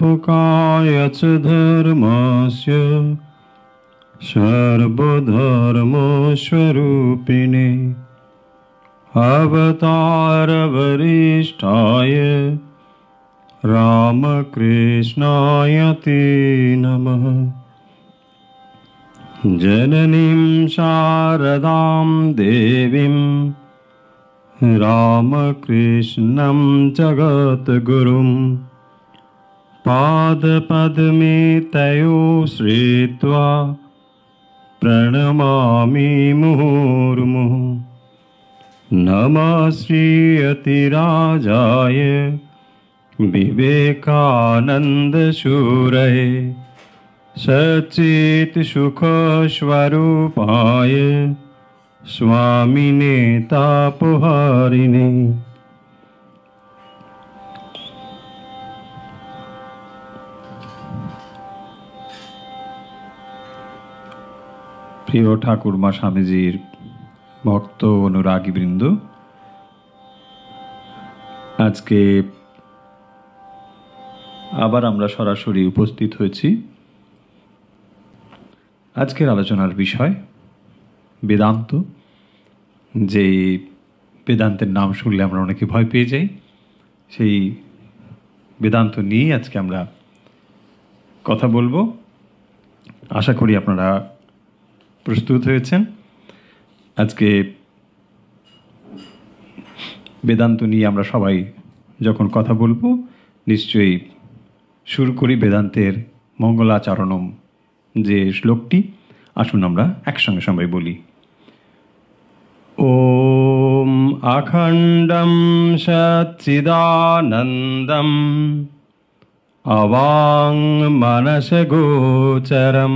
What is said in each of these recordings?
पकाय च धर्मस्य सर्वधर्मस्वरूपिणि अवतारवरिष्ठाय रामकृष्णाय ते नमः जननीं शारदां देवीं रामकृष्णं जगद्गुरुम् पादपद्मे तयो श्रीत्वा प्रणमामि मुर्मु नमः श्रीयतिराजाय विवेकानन्दशूरये सचेत्सुखस्वरूपाय तापहारिणी প্রিয় ঠাকুরমা স্বামীজির ভক্ত অনুরাগীবৃন্দ আজকে আবার আমরা সরাসরি উপস্থিত হয়েছি আজকের আলোচনার বিষয় বেদান্ত যে বেদান্তের নাম শুনলে আমরা অনেকে ভয় পেয়ে যাই সেই বেদান্ত নিয়েই আজকে আমরা কথা বলবো আশা করি আপনারা প্রস্তুত হয়েছেন আজকে বেদান্ত নিয়ে আমরা সবাই যখন কথা বলবো নিশ্চয়ই শুরু করি বেদান্তের মঙ্গলাচরণম যে শ্লোকটি আসুন আমরা একসঙ্গে সবাই বলি ॐ अखण्डं सच्चिदानन्दम् গোচরম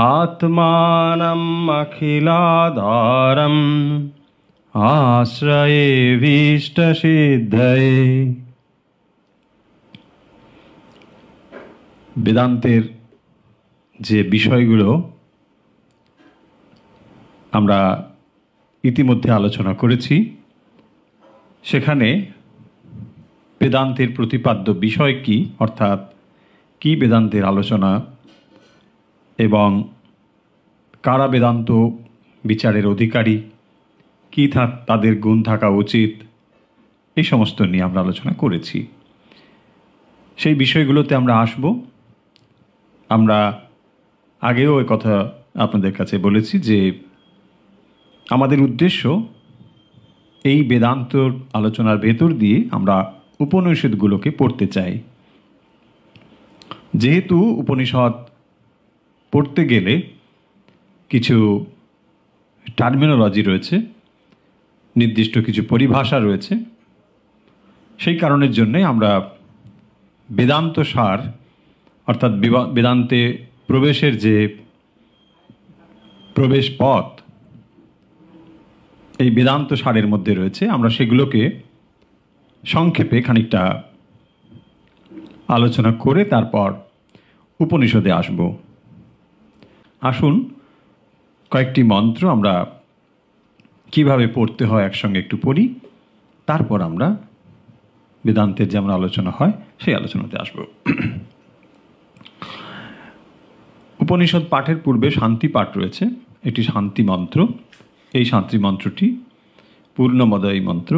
आत्मानम् अखिलाधारम् आश्रये ভীষ্টসিদ্ধয়ে বেদান্তের যে বিষয়গুলো আমরা ইতিমধ্যে আলোচনা করেছি সেখানে বেদান্তের প্রতিপাদ্য বিষয় কি অর্থাৎ কি বেদান্তের আলোচনা এবং কারা বেদান্ত বিচারের অধিকারী কী থাক তাদের গুণ থাকা উচিত এই সমস্ত নিয়ে আমরা আলোচনা করেছি সেই বিষয়গুলোতে আমরা আসব আমরা আগেও এ কথা আপনাদের কাছে বলেছি যে আমাদের উদ্দেশ্য এই বেদান্তর আলোচনার ভেতর দিয়ে আমরা উপনিষদগুলোকে পড়তে চাই যেহেতু উপনিষদ পড়তে গেলে কিছু টার্মিনোলজি রয়েছে নির্দিষ্ট কিছু পরিভাষা রয়েছে সেই কারণের জন্যে আমরা বেদান্ত সার অর্থাৎ বেদান্তে প্রবেশের যে প্রবেশ পথ এই বেদান্ত সারের মধ্যে রয়েছে আমরা সেগুলোকে সংক্ষেপে খানিকটা আলোচনা করে তারপর উপনিষদে আসবো আসুন কয়েকটি মন্ত্র আমরা কিভাবে পড়তে হয় একসঙ্গে একটু পড়ি তারপর আমরা বেদান্তের যেমন আলোচনা হয় সেই আলোচনাতে আসব উপনিষদ পাঠের পূর্বে শান্তি পাঠ রয়েছে এটি শান্তি মন্ত্র এই শান্তি মন্ত্রটি পূর্ণমদয়ী মন্ত্র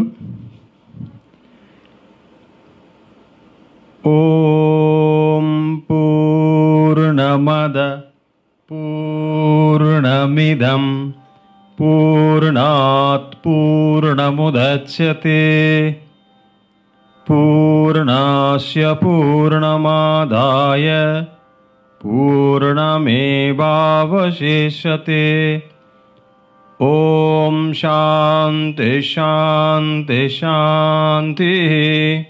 ॐ पूर्णमद पूर्णमिदं पूर्णात् पूर्णमुदच्यते पूर्णास्य पूर्णमादाय पूर्णमेवावशेषते ॐ शान्ति शान्ति शान्तिः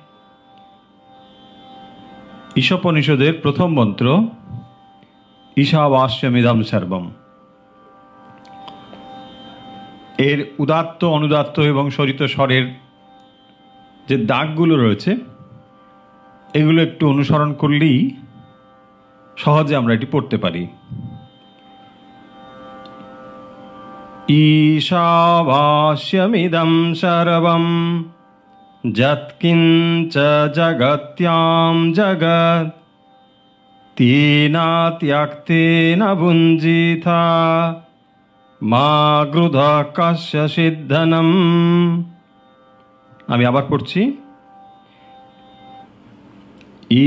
ঈশপনিষদের প্রথম মন্ত্র ঈশাবাস্যমিদাম সর্বম এর উদাত্ত অনুদাত্ত এবং সরিত স্বরের যে দাগগুলো রয়েছে এগুলো একটু অনুসরণ করলেই সহজে আমরা এটি পড়তে পারি ঈশাবাস্যমিদম সর্বম যৎকিঞ্চ জগত্যাম জগৎ তেনা ত্যক্তেন ভুঞ্জিথা মা গ্রুধ কশ্য সিদ্ধনম আমি আবার পড়ছি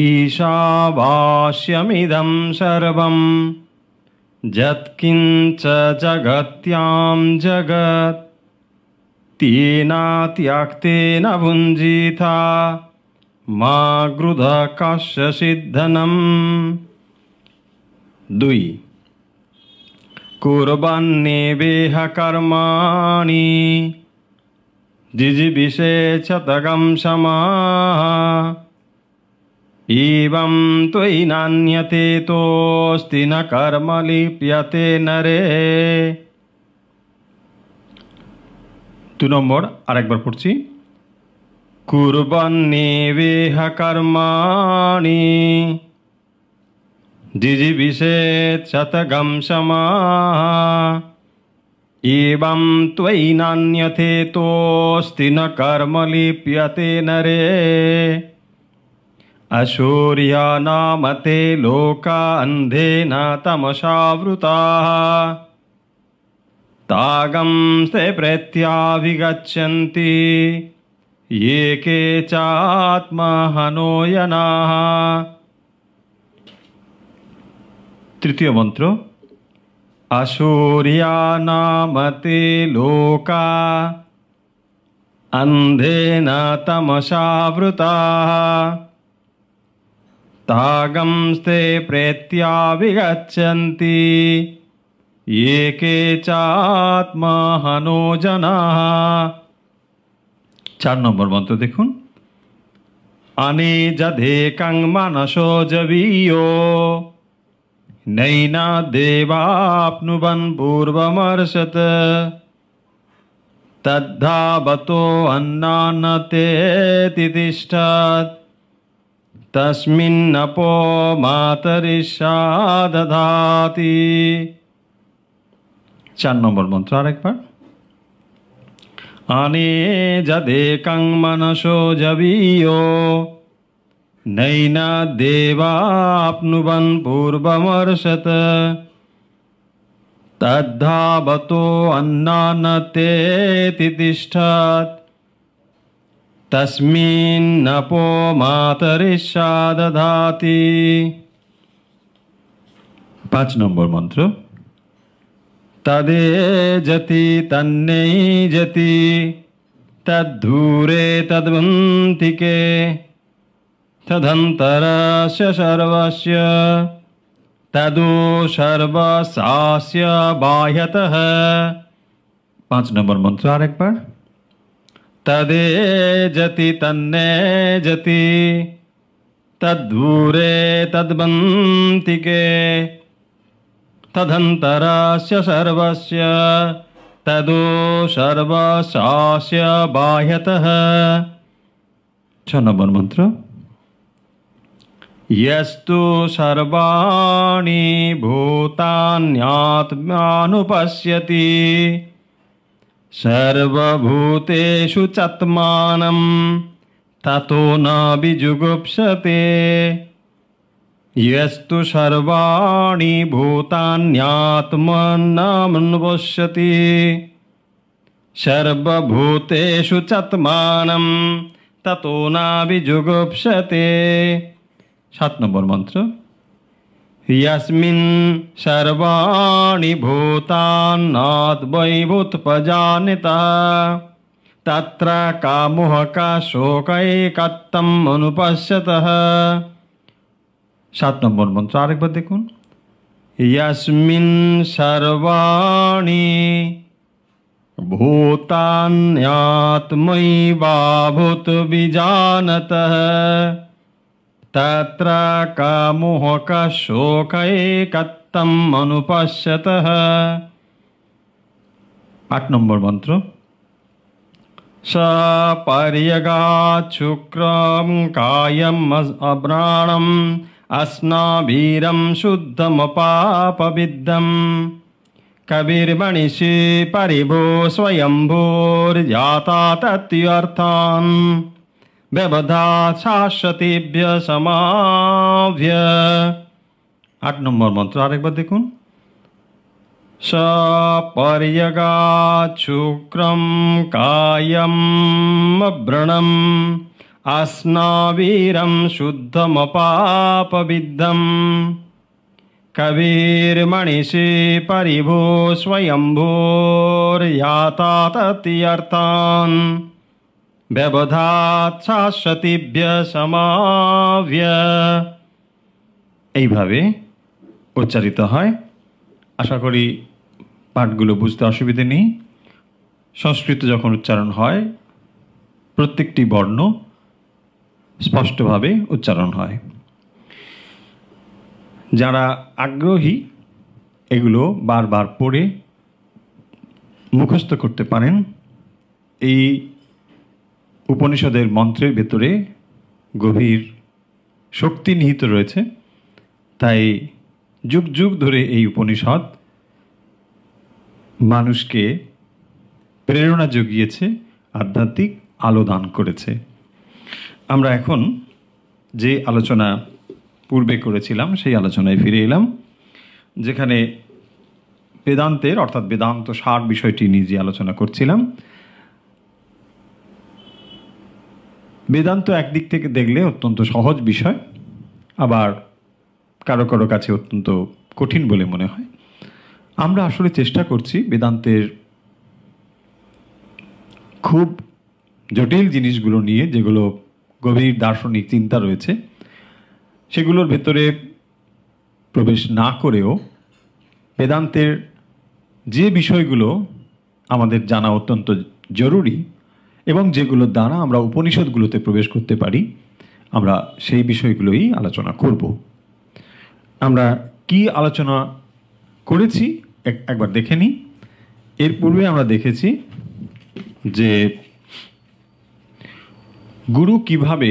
ঈশাভাষ্যমিদম সর্বম যৎকিঞ্চ জগত্যাম জগত त्यक्तेन भुञ्जीथा মা গ্রুধা কাশ্য সিদ্ধনম দুই কুরবান্নে বেহ কর্মাণি জিজিবিষে শতকম সমাহ ইবম ত্বয়ি নান্যতে তোস্তি কর্ম লিপ্যতে নরে দু নম্বর আরেকবার পড়ছি কুরবান্নি বিহা কর্মাণি জিজি বিশেষ শতগম সমা এবং ত্বয়ি নান্যথে তোস্তি ন কর্ম লিপ্যতে নরে অসূর্যা নামতে লোকা অন্ধে না তমসাবৃতা त्याभिगच्छन्ति ये के च आत्मा तृतीयमन्त्रो अशूर्या नाम ते लोका अन्धेन तमसावृताः तागंस्ते प्रत्याभिगच्छन्ति ये के চাত্মাহানো জানা চার নম্বর মন্ত্র দেখুন আনে যাধে কাং মানস জবিও নৈনা দেবাপ্নুবন পূর্বমর্ষত তদ্ধাবতো অন্নানতে তিষ্ঠত তস্মিন্নপো মাতরিষা দধাতি চার নম্বর মন্ত্র আরেকবার আনে যাদে কাং মানস যাবিও নৈনা দেবাপ্নুবন পূর্বমর্ষত তদ্ধাবতো অন্নানতে তিষ্ঠত তস্মিন্নপো মাতরিষা দধাতি পাঁচ নম্বর মন্ত্র तदे जति तन्नै जति तद्धूरे तद्वन्तिके तदन्तरस्य सर्वस्य तदो सर्वसास्य बाह्यतः पांच नंबर मंत्र और एक बार तदे जति तन्ने जति तद्धूरे तद्वन्तिके तदन्तरास्य सर्वस्य तदो सर्वशास्य बाह्यतः च न मन्त्र यस्तु सर्वाणि भूतान्यात्मानुपश्यति सर्वभूतेषु चत्मानं ततो न विजुगुप्सते यस्तु सर्वाणि भूतान्यात्मनामन्वष्यति सर्वभूतेषु চাতমানম ততো নাভিযুগুপ্সতে সাত নম্বর মন্ত্র ইয়াসমিন সর্বাণি ভূতান্নাদ্বৈভূতপজানিতা তত্র কামোহ কা শোকৈকত্তম অনুপশ্যতः सात সাত নম্বর মন্ত্র আরেকবার দেখুন ইয়াসমিন সর্বাণী भूतान्यात्मयि बाभूत विजानत तत्र कत्तम अनुपश्यत आठ নম্বর मंत्र स पर्यगाच्छुक्रं कायम् अब्राणम् अस्नाभीरं शुद्धमपापविद्धम् कविर्मणिषि परिभो स्वयम्भोर्जाता तत्यर्थान् ব্যবধা শাশ্বতীভ্য সমাভ্য আট নম্বর মন্ত্র আরেকবার দেখুন সপর্যগা শুক্রম কায়ম ব্রণম আসনাবীরম शुद्धमपापविद्धम् कवीर्मणिषि परिभो स्वयम्भोर्यातातत्यर्थान् ব্যবধাত শাশ্বতীভ্য সমাভ্য এইভাবে উচ্চারিত হয় আশা করি পাঠগুলো বুঝতে অসুবিধে নেই সংস্কৃত যখন উচ্চারণ হয় প্রত্যেকটি বর্ণ স্পষ্টভাবে উচ্চারণ হয় যারা আগ্রহী এগুলো বারবার পড়ে মুখস্থ করতে পারেন এই উপনিষদের মন্ত্রের ভেতরে গভীর শক্তি নিহিত রয়েছে তাই যুগ যুগ ধরে এই উপনিষদ মানুষকে প্রেরণা জুগিয়েছে আধ্যাত্মিক আলো দান করেছে আমরা এখন যে আলোচনা পূর্বে করেছিলাম সেই আলোচনায় ফিরে এলাম যেখানে বেদান্তের অর্থাৎ বেদান্ত সার বিষয়টি নিয়ে যে আলোচনা করছিলাম বেদান্ত একদিক থেকে দেখলে অত্যন্ত সহজ বিষয় আবার কারো কারো কাছে অত্যন্ত কঠিন বলে মনে হয় আমরা আসলে চেষ্টা করছি বেদান্তের খুব জটিল জিনিসগুলো নিয়ে যেগুলো গভীর দার্শনিক চিন্তা রয়েছে সেগুলোর ভেতরে প্রবেশ না করেও বেদান্তের যে বিষয়গুলো আমাদের জানা অত্যন্ত জরুরি এবং যেগুলোর দ্বারা আমরা উপনিষদগুলোতে প্রবেশ করতে পারি আমরা সেই বিষয়গুলোই আলোচনা করব আমরা কি আলোচনা করেছি একবার দেখে নিই এর পূর্বে আমরা দেখেছি যে গুরু কিভাবে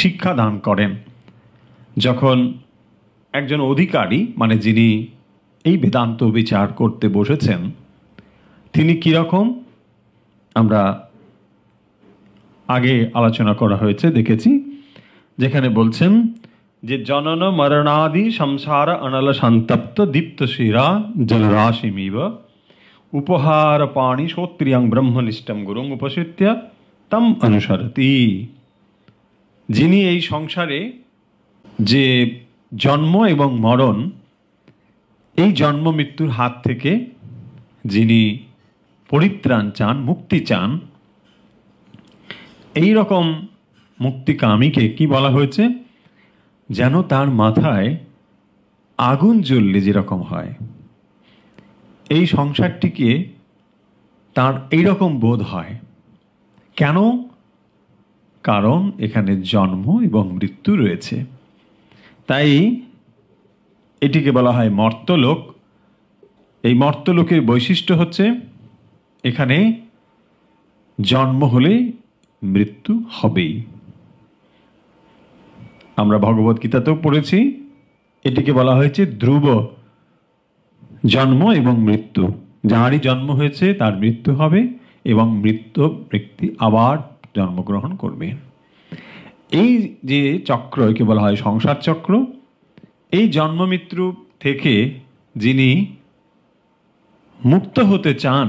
শিক্ষা দান করেন যখন একজন অধিকারী মানে যিনি এই বেদান্ত বিচার করতে বসেছেন তিনি কীরকম আমরা আগে আলোচনা করা হয়েছে দেখেছি যেখানে বলছেন যে জনন মরণাদি সংসার অনল সন্তপ্ত দীপ্ত শিরা জলরাশিমিব উপহার পাণি সত্রিয়াং ব্রহ্মনিষ্ঠম গুরুং উপসৃত্য তাম অনুসরতি যিনি এই সংসারে যে জন্ম এবং মরণ এই জন্ম মৃত্যুর হাত থেকে যিনি পরিত্রাণ চান মুক্তি চান এই রকম মুক্তিকামীকে কি বলা হয়েছে যেন তার মাথায় আগুন জ্বললে যেরকম হয় এই সংসারটিকে তার এই রকম বোধ হয় কেন কারণ এখানে জন্ম এবং মৃত্যু রয়েছে তাই এটিকে বলা হয় মর্তলোক এই মর্তলোকের বৈশিষ্ট্য হচ্ছে এখানে জন্ম হলে মৃত্যু হবেই আমরা ভগবদ্গীতাতেও পড়েছি এটিকে বলা হয়েছে ধ্রুব জন্ম এবং মৃত্যু যাহারই জন্ম হয়েছে তার মৃত্যু হবে এবং মৃত্যু ব্যক্তি আবার জন্মগ্রহণ করবে এই যে চক্র একে বলা হয় সংসার চক্র এই জন্ম মৃত্যু থেকে যিনি মুক্ত হতে চান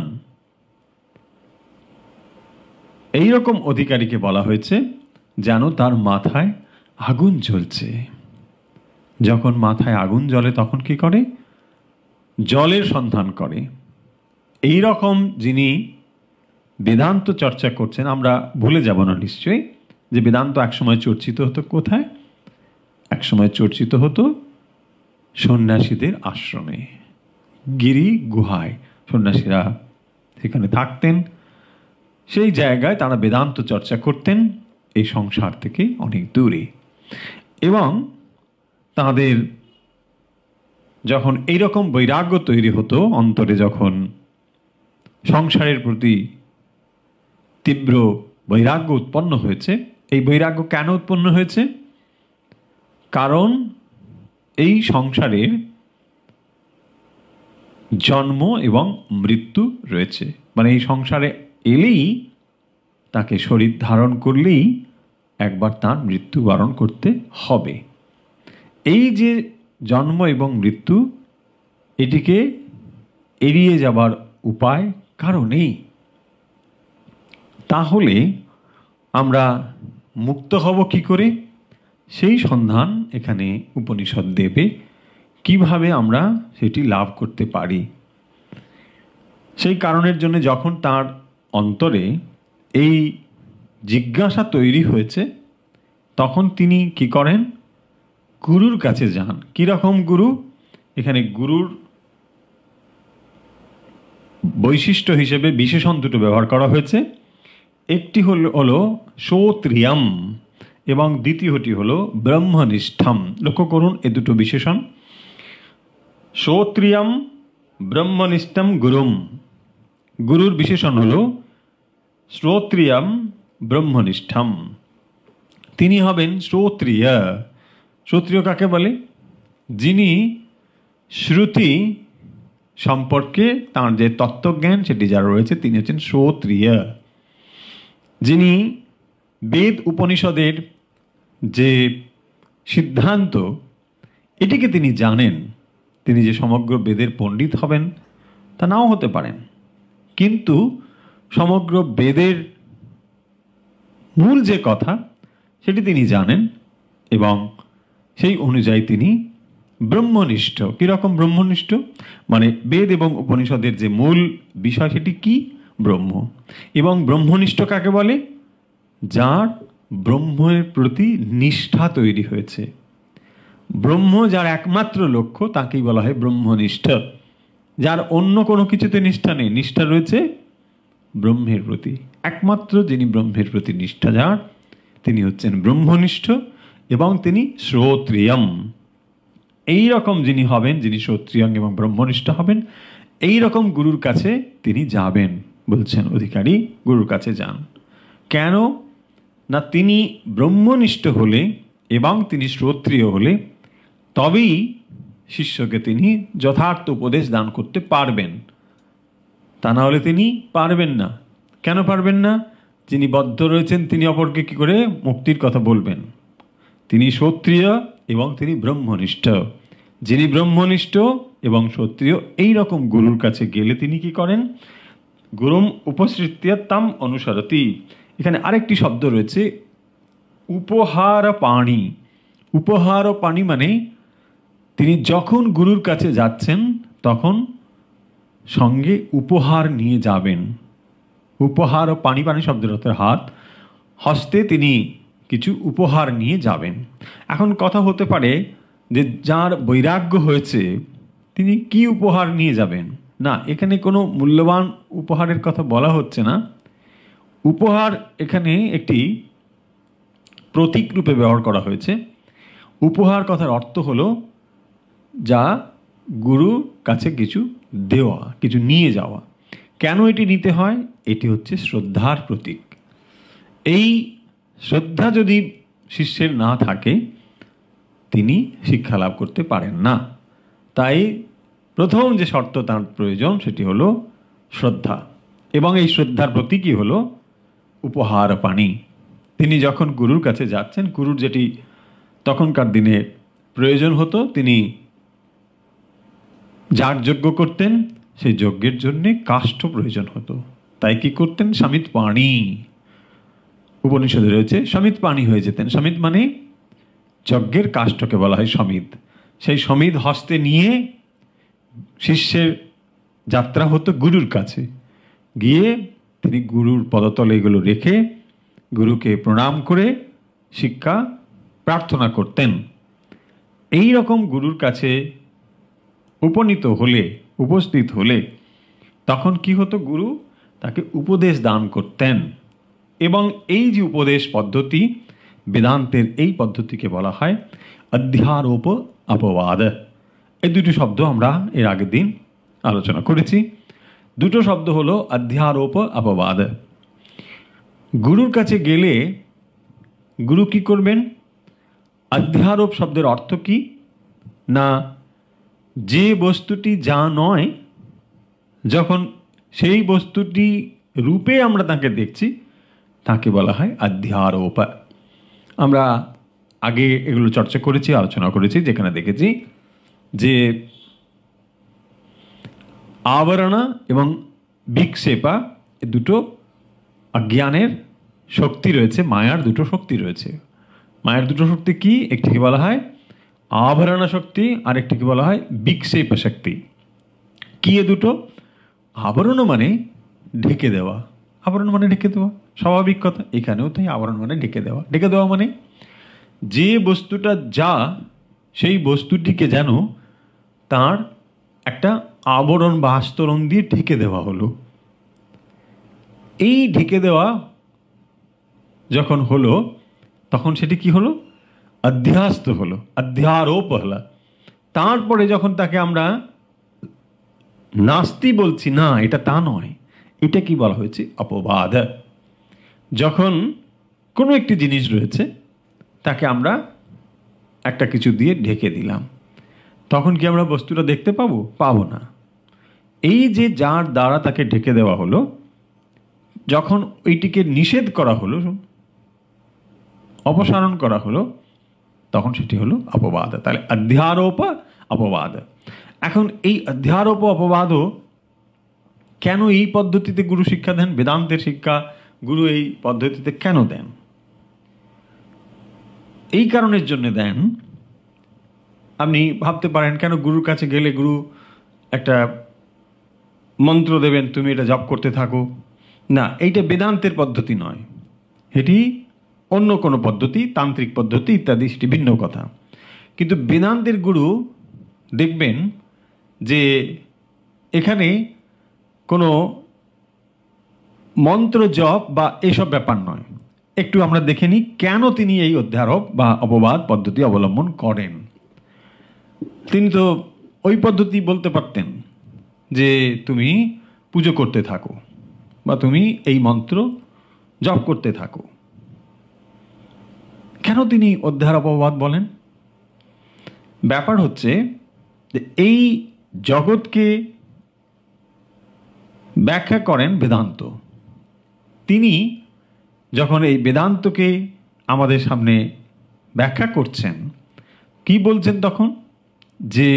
এই রকম অধিকারীকে বলা হয়েছে যেন তার মাথায় আগুন জ্বলছে যখন মাথায় আগুন জ্বলে তখন কি করে জলের সন্ধান করে এই রকম যিনি বেদান্ত চর্চা করছেন আমরা ভুলে যাব না নিশ্চয়ই যে বেদান্ত একসময় চর্চিত হতো কোথায় একসময় চর্চিত হতো সন্ন্যাসীদের আশ্রমে গিরি গুহায় সন্ন্যাসীরা সেখানে থাকতেন সেই জায়গায় তারা বেদান্ত চর্চা করতেন এই সংসার থেকে অনেক দূরে এবং তাদের যখন এইরকম বৈরাগ্য তৈরি হতো অন্তরে যখন সংসারের প্রতি তীব্র বৈরাগ্য উৎপন্ন হয়েছে এই বৈরাগ্য কেন উৎপন্ন হয়েছে কারণ এই সংসারের জন্ম এবং মৃত্যু রয়েছে মানে এই সংসারে এলেই তাকে শরীর ধারণ করলেই একবার তার মৃত্যুবরণ করতে হবে এই যে জন্ম এবং মৃত্যু এটিকে এড়িয়ে যাবার উপায় কারো নেই তাহলে আমরা মুক্ত হব কি করে সেই সন্ধান এখানে উপনিষদ দেবে কিভাবে আমরা সেটি লাভ করতে পারি সেই কারণের জন্য যখন তার অন্তরে এই জিজ্ঞাসা তৈরি হয়েছে তখন তিনি কি করেন গুরুর কাছে যান কীরকম গুরু এখানে গুরুর বৈশিষ্ট্য হিসেবে বিশেষণ দুটো ব্যবহার করা হয়েছে একটি হল হলো সোত্রিয়াম এবং দ্বিতীয়টি হলো ব্রহ্মনিষ্ঠাম লক্ষ্য করুন এ দুটো বিশেষণ শ্রোত্রিয়াম ব্রহ্মনিষ্ঠম গুরুম গুরুর বিশেষণ হল শ্রোত্রিয়াম ব্রহ্মনিষ্ঠাম তিনি হবেন শ্রোত্রিয়া ক্ষত্রিয় কাকে বলে যিনি শ্রুতি সম্পর্কে তাঁর যে তত্ত্বজ্ঞান সেটি যারা রয়েছে তিনি হচ্ছেন সত্রিয়া যিনি বেদ উপনিষদের যে সিদ্ধান্ত এটিকে তিনি জানেন তিনি যে সমগ্র বেদের পণ্ডিত হবেন তা নাও হতে পারেন কিন্তু সমগ্র বেদের মূল যে কথা সেটি তিনি জানেন এবং সেই অনুযায়ী তিনি ব্রহ্মনিষ্ঠ কীরকম ব্রহ্মনিষ্ঠ মানে বেদ এবং উপনিষদের যে মূল বিষয় সেটি কি ব্রহ্ম এবং ব্রহ্মনিষ্ঠ কাকে বলে যার ব্রহ্মের প্রতি নিষ্ঠা তৈরি হয়েছে ব্রহ্ম যার একমাত্র লক্ষ্য তাকেই বলা হয় ব্রহ্মনিষ্ঠ যার অন্য কোনো কিছুতে নিষ্ঠা নেই নিষ্ঠা রয়েছে ব্রহ্মের প্রতি একমাত্র যিনি ব্রহ্মের প্রতি নিষ্ঠা যার তিনি হচ্ছেন ব্রহ্মনিষ্ঠ এবং তিনি শ্রোত্রিয়ম এই রকম যিনি হবেন যিনি শ্রোত্রিয়ং এবং ব্রহ্মনিষ্ঠ হবেন এই রকম গুরুর কাছে তিনি যাবেন বলছেন অধিকারী গুরুর কাছে যান কেন না তিনি ব্রহ্মনিষ্ঠ হলে এবং তিনি শ্রোত্রিয় হলে তবেই শিষ্যকে তিনি যথার্থ উপদেশ দান করতে পারবেন তা না হলে তিনি পারবেন না কেন পারবেন না যিনি বদ্ধ রয়েছেন তিনি অপরকে কি করে মুক্তির কথা বলবেন তিনি সত্রিয় এবং তিনি ব্রহ্মনিষ্ঠ যিনি ব্রহ্মনিষ্ঠ এবং সত্রিয় এই রকম গুরুর কাছে গেলে তিনি কি করেন গুরুম উপসৃত্তিয়া তাম অনুসারতি এখানে আরেকটি শব্দ রয়েছে উপহার পাণি উপহার পাণি মানে তিনি যখন গুরুর কাছে যাচ্ছেন তখন সঙ্গে উপহার নিয়ে যাবেন উপহার ও পানি পানি মানে শব্দের হাত হস্তে তিনি কিছু উপহার নিয়ে যাবেন এখন কথা হতে পারে যে যার বৈরাগ্য হয়েছে তিনি কি উপহার নিয়ে যাবেন না এখানে কোনো মূল্যবান উপহারের কথা বলা হচ্ছে না উপহার এখানে একটি প্রতীক রূপে ব্যবহার করা হয়েছে উপহার কথার অর্থ হলো যা গুরুর কাছে কিছু দেওয়া কিছু নিয়ে যাওয়া কেন এটি নিতে হয় এটি হচ্ছে শ্রদ্ধার প্রতীক এই শ্রদ্ধা যদি শিষ্যের না থাকে তিনি শিক্ষা লাভ করতে পারেন না তাই প্রথম যে শর্ত তার প্রয়োজন সেটি হলো শ্রদ্ধা এবং এই শ্রদ্ধার প্রতীকই হলো উপহার পানি তিনি যখন গুরুর কাছে যাচ্ছেন গুরুর যেটি তখনকার দিনে প্রয়োজন হতো তিনি যার যজ্ঞ করতেন সেই যজ্ঞের জন্যে কাষ্ঠ প্রয়োজন হতো তাই কি করতেন স্বামী পানি উপনিষদে রয়েছে সমিত পানি হয়ে যেতেন সমিত মানে যজ্ঞের কাষ্ঠকে বলা হয় সমিত সেই সমিত হস্তে নিয়ে শিষ্যের যাত্রা হতো গুরুর কাছে গিয়ে তিনি গুরুর পদতলে এগুলো রেখে গুরুকে প্রণাম করে শিক্ষা প্রার্থনা করতেন এই রকম গুরুর কাছে উপনীত হলে উপস্থিত হলে তখন কি হতো গুরু তাকে উপদেশ দান করতেন এবং এই যে উপদেশ পদ্ধতি বেদান্তের এই পদ্ধতিকে বলা হয় অধ্যারোপ অপবাদ এই দুটি শব্দ আমরা এর আগের দিন আলোচনা করেছি দুটো শব্দ হলো অধ্যারোপ অপবাদ গুরুর কাছে গেলে গুরু কি করবেন অধ্যারোপ শব্দের অর্থ কি না যে বস্তুটি যা নয় যখন সেই বস্তুটি রূপে আমরা তাকে দেখছি তাকে বলা হয় আধ্যারোপ আমরা আগে এগুলো চর্চা করেছি আলোচনা করেছি যেখানে দেখেছি যে আবরণা এবং বিক্ষেপা এ দুটো অজ্ঞানের শক্তি রয়েছে মায়ার দুটো শক্তি রয়েছে মায়ের দুটো শক্তি কি একটিকে বলা হয় আভরণা শক্তি আর একটিকে বলা হয় বিক্ষেপা শক্তি কি এ দুটো আবরণ মানে ঢেকে দেওয়া আবরণ মানে ঢেকে দেওয়া স্বাভাবিক কথা এখানেও তাই আবরণ মানে ঢেকে দেওয়া ঢেকে দেওয়া মানে যে বস্তুটা যা সেই বস্তুটিকে যেন তার একটা আবরণ বা আস্তরণ দিয়ে ঢেকে দেওয়া হলো এই ঢেকে দেওয়া যখন হলো তখন সেটি কি হলো অধ্যাস্ত হলো অধ্যারোপ হলো তারপরে যখন তাকে আমরা নাস্তি বলছি না এটা তা নয় এটা কি বলা হয়েছে অপবাদ যখন কোনো একটি জিনিস রয়েছে তাকে আমরা একটা কিছু দিয়ে ঢেকে দিলাম তখন কি আমরা বস্তুটা দেখতে পাবো পাবো না এই যে যার দ্বারা তাকে ঢেকে দেওয়া হলো যখন ওইটিকে নিষেধ করা হলো অপসারণ করা হলো তখন সেটি হলো অপবাদ তাহলে অধ্যারোপ অপবাদ এখন এই অধ্যারোপ অপবাদও কেন এই পদ্ধতিতে গুরু শিক্ষা দেন বেদান্তের শিক্ষা গুরু এই পদ্ধতিতে কেন দেন এই কারণের জন্য দেন আপনি ভাবতে পারেন কেন গুরুর কাছে গেলে গুরু একটা মন্ত্র দেবেন তুমি এটা জপ করতে থাকো না এইটা বেদান্তের পদ্ধতি নয় এটি অন্য কোনো পদ্ধতি তান্ত্রিক পদ্ধতি ইত্যাদি সেটি ভিন্ন কথা কিন্তু বেদান্তের গুরু দেখবেন যে এখানে কোনো মন্ত্র জপ বা এসব ব্যাপার নয় একটু আমরা দেখে নিই কেন তিনি এই অধ্যারোপ বা অপবাদ পদ্ধতি অবলম্বন করেন তিনি তো ওই পদ্ধতি বলতে পারতেন যে তুমি পুজো করতে থাকো বা তুমি এই মন্ত্র জপ করতে থাকো কেন তিনি অধ্যার অপবাদ বলেন ব্যাপার হচ্ছে যে এই জগৎকে ব্যাখ্যা করেন বেদান্ত তিনি যখন এই বেদান্তকে আমাদের সামনে ব্যাখ্যা করছেন কি বলছেন তখন যে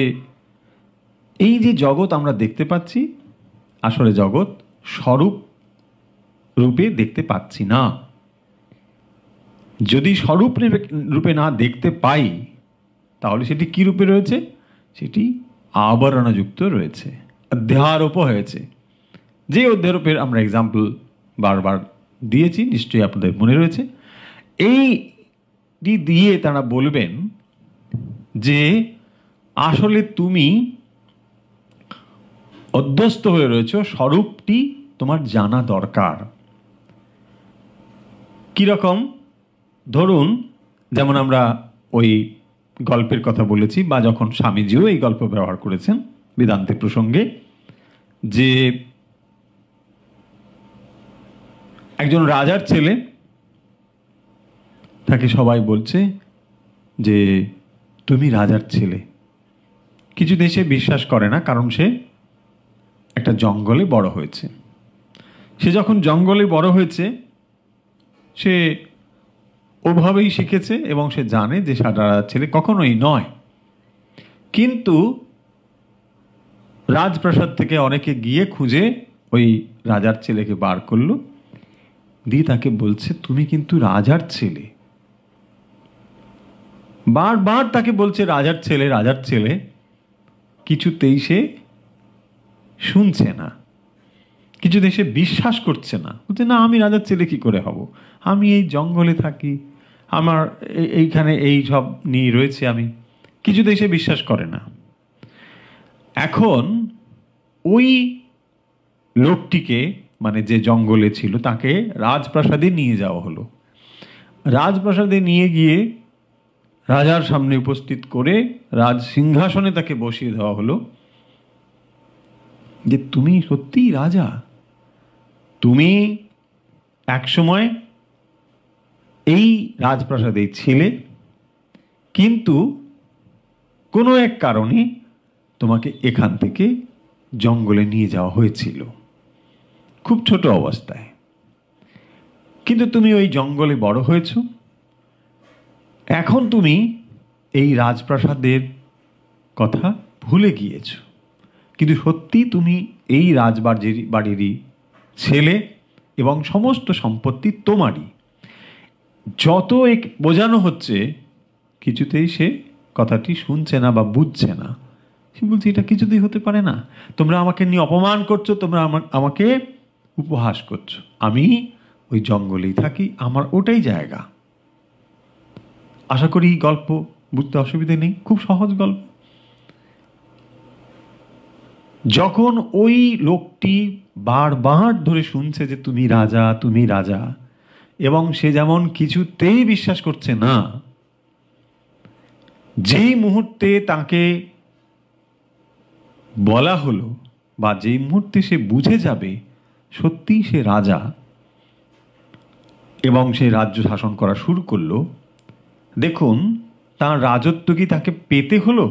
এই যে জগৎ আমরা দেখতে পাচ্ছি আসলে জগৎ স্বরূপ রূপে দেখতে পাচ্ছি না যদি স্বরূপ রূপে না দেখতে পাই তাহলে সেটি কী রূপে রয়েছে সেটি আবরণযুক্ত রয়েছে অধ্যারোপ হয়েছে যে অধ্যারোপের আমরা এক্সাম্পল বারবার দিয়েছি নিশ্চয়ই আপনাদের মনে রয়েছে এইটি দিয়ে তারা বলবেন যে আসলে তুমি অধ্যস্ত হয়ে রয়েছ স্বরূপটি তোমার জানা দরকার কীরকম ধরুন যেমন আমরা ওই গল্পের কথা বলেছি বা যখন স্বামীজিও এই গল্প ব্যবহার করেছেন বেদান্তের প্রসঙ্গে যে একজন রাজার ছেলে তাকে সবাই বলছে যে তুমি রাজার ছেলে কিছু দেশে বিশ্বাস করে না কারণ সে একটা জঙ্গলে বড় হয়েছে সে যখন জঙ্গলে বড় হয়েছে সে ওভাবেই শিখেছে এবং সে জানে যে সারা ছেলে কখনোই নয় কিন্তু রাজপ্রাসাদ থেকে অনেকে গিয়ে খুঁজে ওই রাজার ছেলেকে বার করলো দিয়ে তাকে বলছে তুমি কিন্তু রাজার ছেলে বারবার তাকে বলছে রাজার ছেলে রাজার ছেলে কিছুতেই সে শুনছে না কিছু দেশে বিশ্বাস করছে না বলছে না আমি রাজার ছেলে কি করে হব আমি এই জঙ্গলে থাকি আমার এইখানে এই সব নিয়ে রয়েছে আমি কিছু দেশে বিশ্বাস করে না এখন ওই লোকটিকে মানে যে জঙ্গলে ছিল তাকে রাজপ্রাসাদে নিয়ে যাওয়া হলো রাজপ্রাসাদে নিয়ে গিয়ে রাজার সামনে উপস্থিত করে রাজ সিংহাসনে তাকে বসিয়ে দেওয়া হলো যে তুমি সত্যিই রাজা তুমি একসময় এই রাজপ্রাসাদে ছিলে কিন্তু কোনো এক কারণে তোমাকে এখান থেকে জঙ্গলে নিয়ে যাওয়া হয়েছিল খুব ছোট অবস্থায় কিন্তু তুমি ওই জঙ্গলে বড় হয়েছ এখন তুমি এই রাজপ্রাসাদের কথা ভুলে গিয়েছ কিন্তু সত্যি তুমি এই রাজবাড়ির বাড়িরই ছেলে এবং সমস্ত সম্পত্তি তোমারই যত এক বোঝানো হচ্ছে কিছুতেই সে কথাটি শুনছে না বা বুঝছে না সে বলছে এটা কিছুতেই হতে পারে না তোমরা আমাকে নিয়ে অপমান করছো তোমরা আমাকে উপহাস করছো আমি ওই জঙ্গলেই থাকি আমার ওটাই জায়গা আশা করি গল্প বুঝতে অসুবিধে নেই খুব সহজ গল্প যখন ওই লোকটি বারবার ধরে শুনছে যে তুমি রাজা তুমি রাজা এবং সে যেমন কিছুতেই বিশ্বাস করছে না যেই মুহূর্তে তাকে বলা হলো বা যেই মুহূর্তে সে বুঝে যাবে সত্যিই সে রাজা এবং সে রাজ্য শাসন করা শুরু করল দেখুন তার রাজত্ব কি তাকে পেতে হলো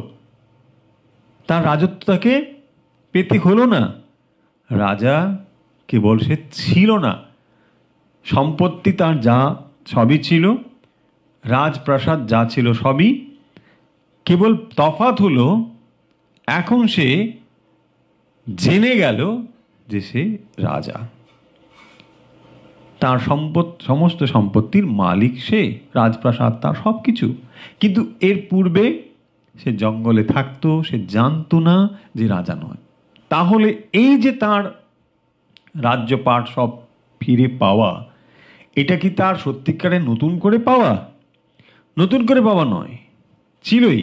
তার রাজত্ব তাকে পেতে হলো না রাজা কেবল সে ছিল না সম্পত্তি তার যা সবই ছিল রাজপ্রাসাদ যা ছিল সবই কেবল তফাত হলো এখন সে জেনে গেল যে রাজা তার সম্পদ সমস্ত সম্পত্তির মালিক সে রাজপ্রাসাদ তার সব কিছু কিন্তু এর পূর্বে সে জঙ্গলে থাকতো সে জানতো না যে রাজা নয় তাহলে এই যে তার রাজ্যপাট সব ফিরে পাওয়া এটা কি তার সত্যিকারে নতুন করে পাওয়া নতুন করে পাওয়া নয় ছিলই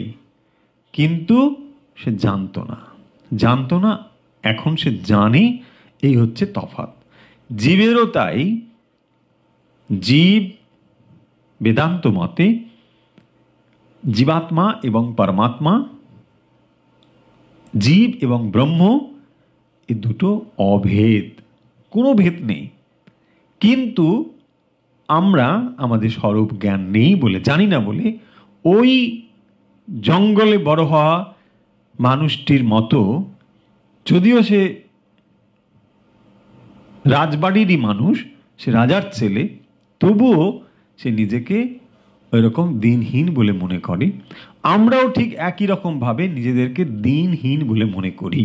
কিন্তু সে জানতো না জানতো না এখন সে জানে এই হচ্ছে তফাৎ জীবেরও তাই জীব বেদান্ত মতে জীবাত্মা এবং পরমাত্মা জীব এবং ব্রহ্ম এ দুটো অভেদ কোনো ভেদ নেই কিন্তু আমরা আমাদের স্বরূপ জ্ঞান নেই বলে জানি না বলে ওই জঙ্গলে বড় হওয়া মানুষটির মতো যদিও সে রাজবাড়িরই মানুষ সে রাজার ছেলে তবুও সে নিজেকে ওইরকম দিনহীন বলে মনে করে আমরাও ঠিক একই রকমভাবে নিজেদেরকে দিনহীন বলে মনে করি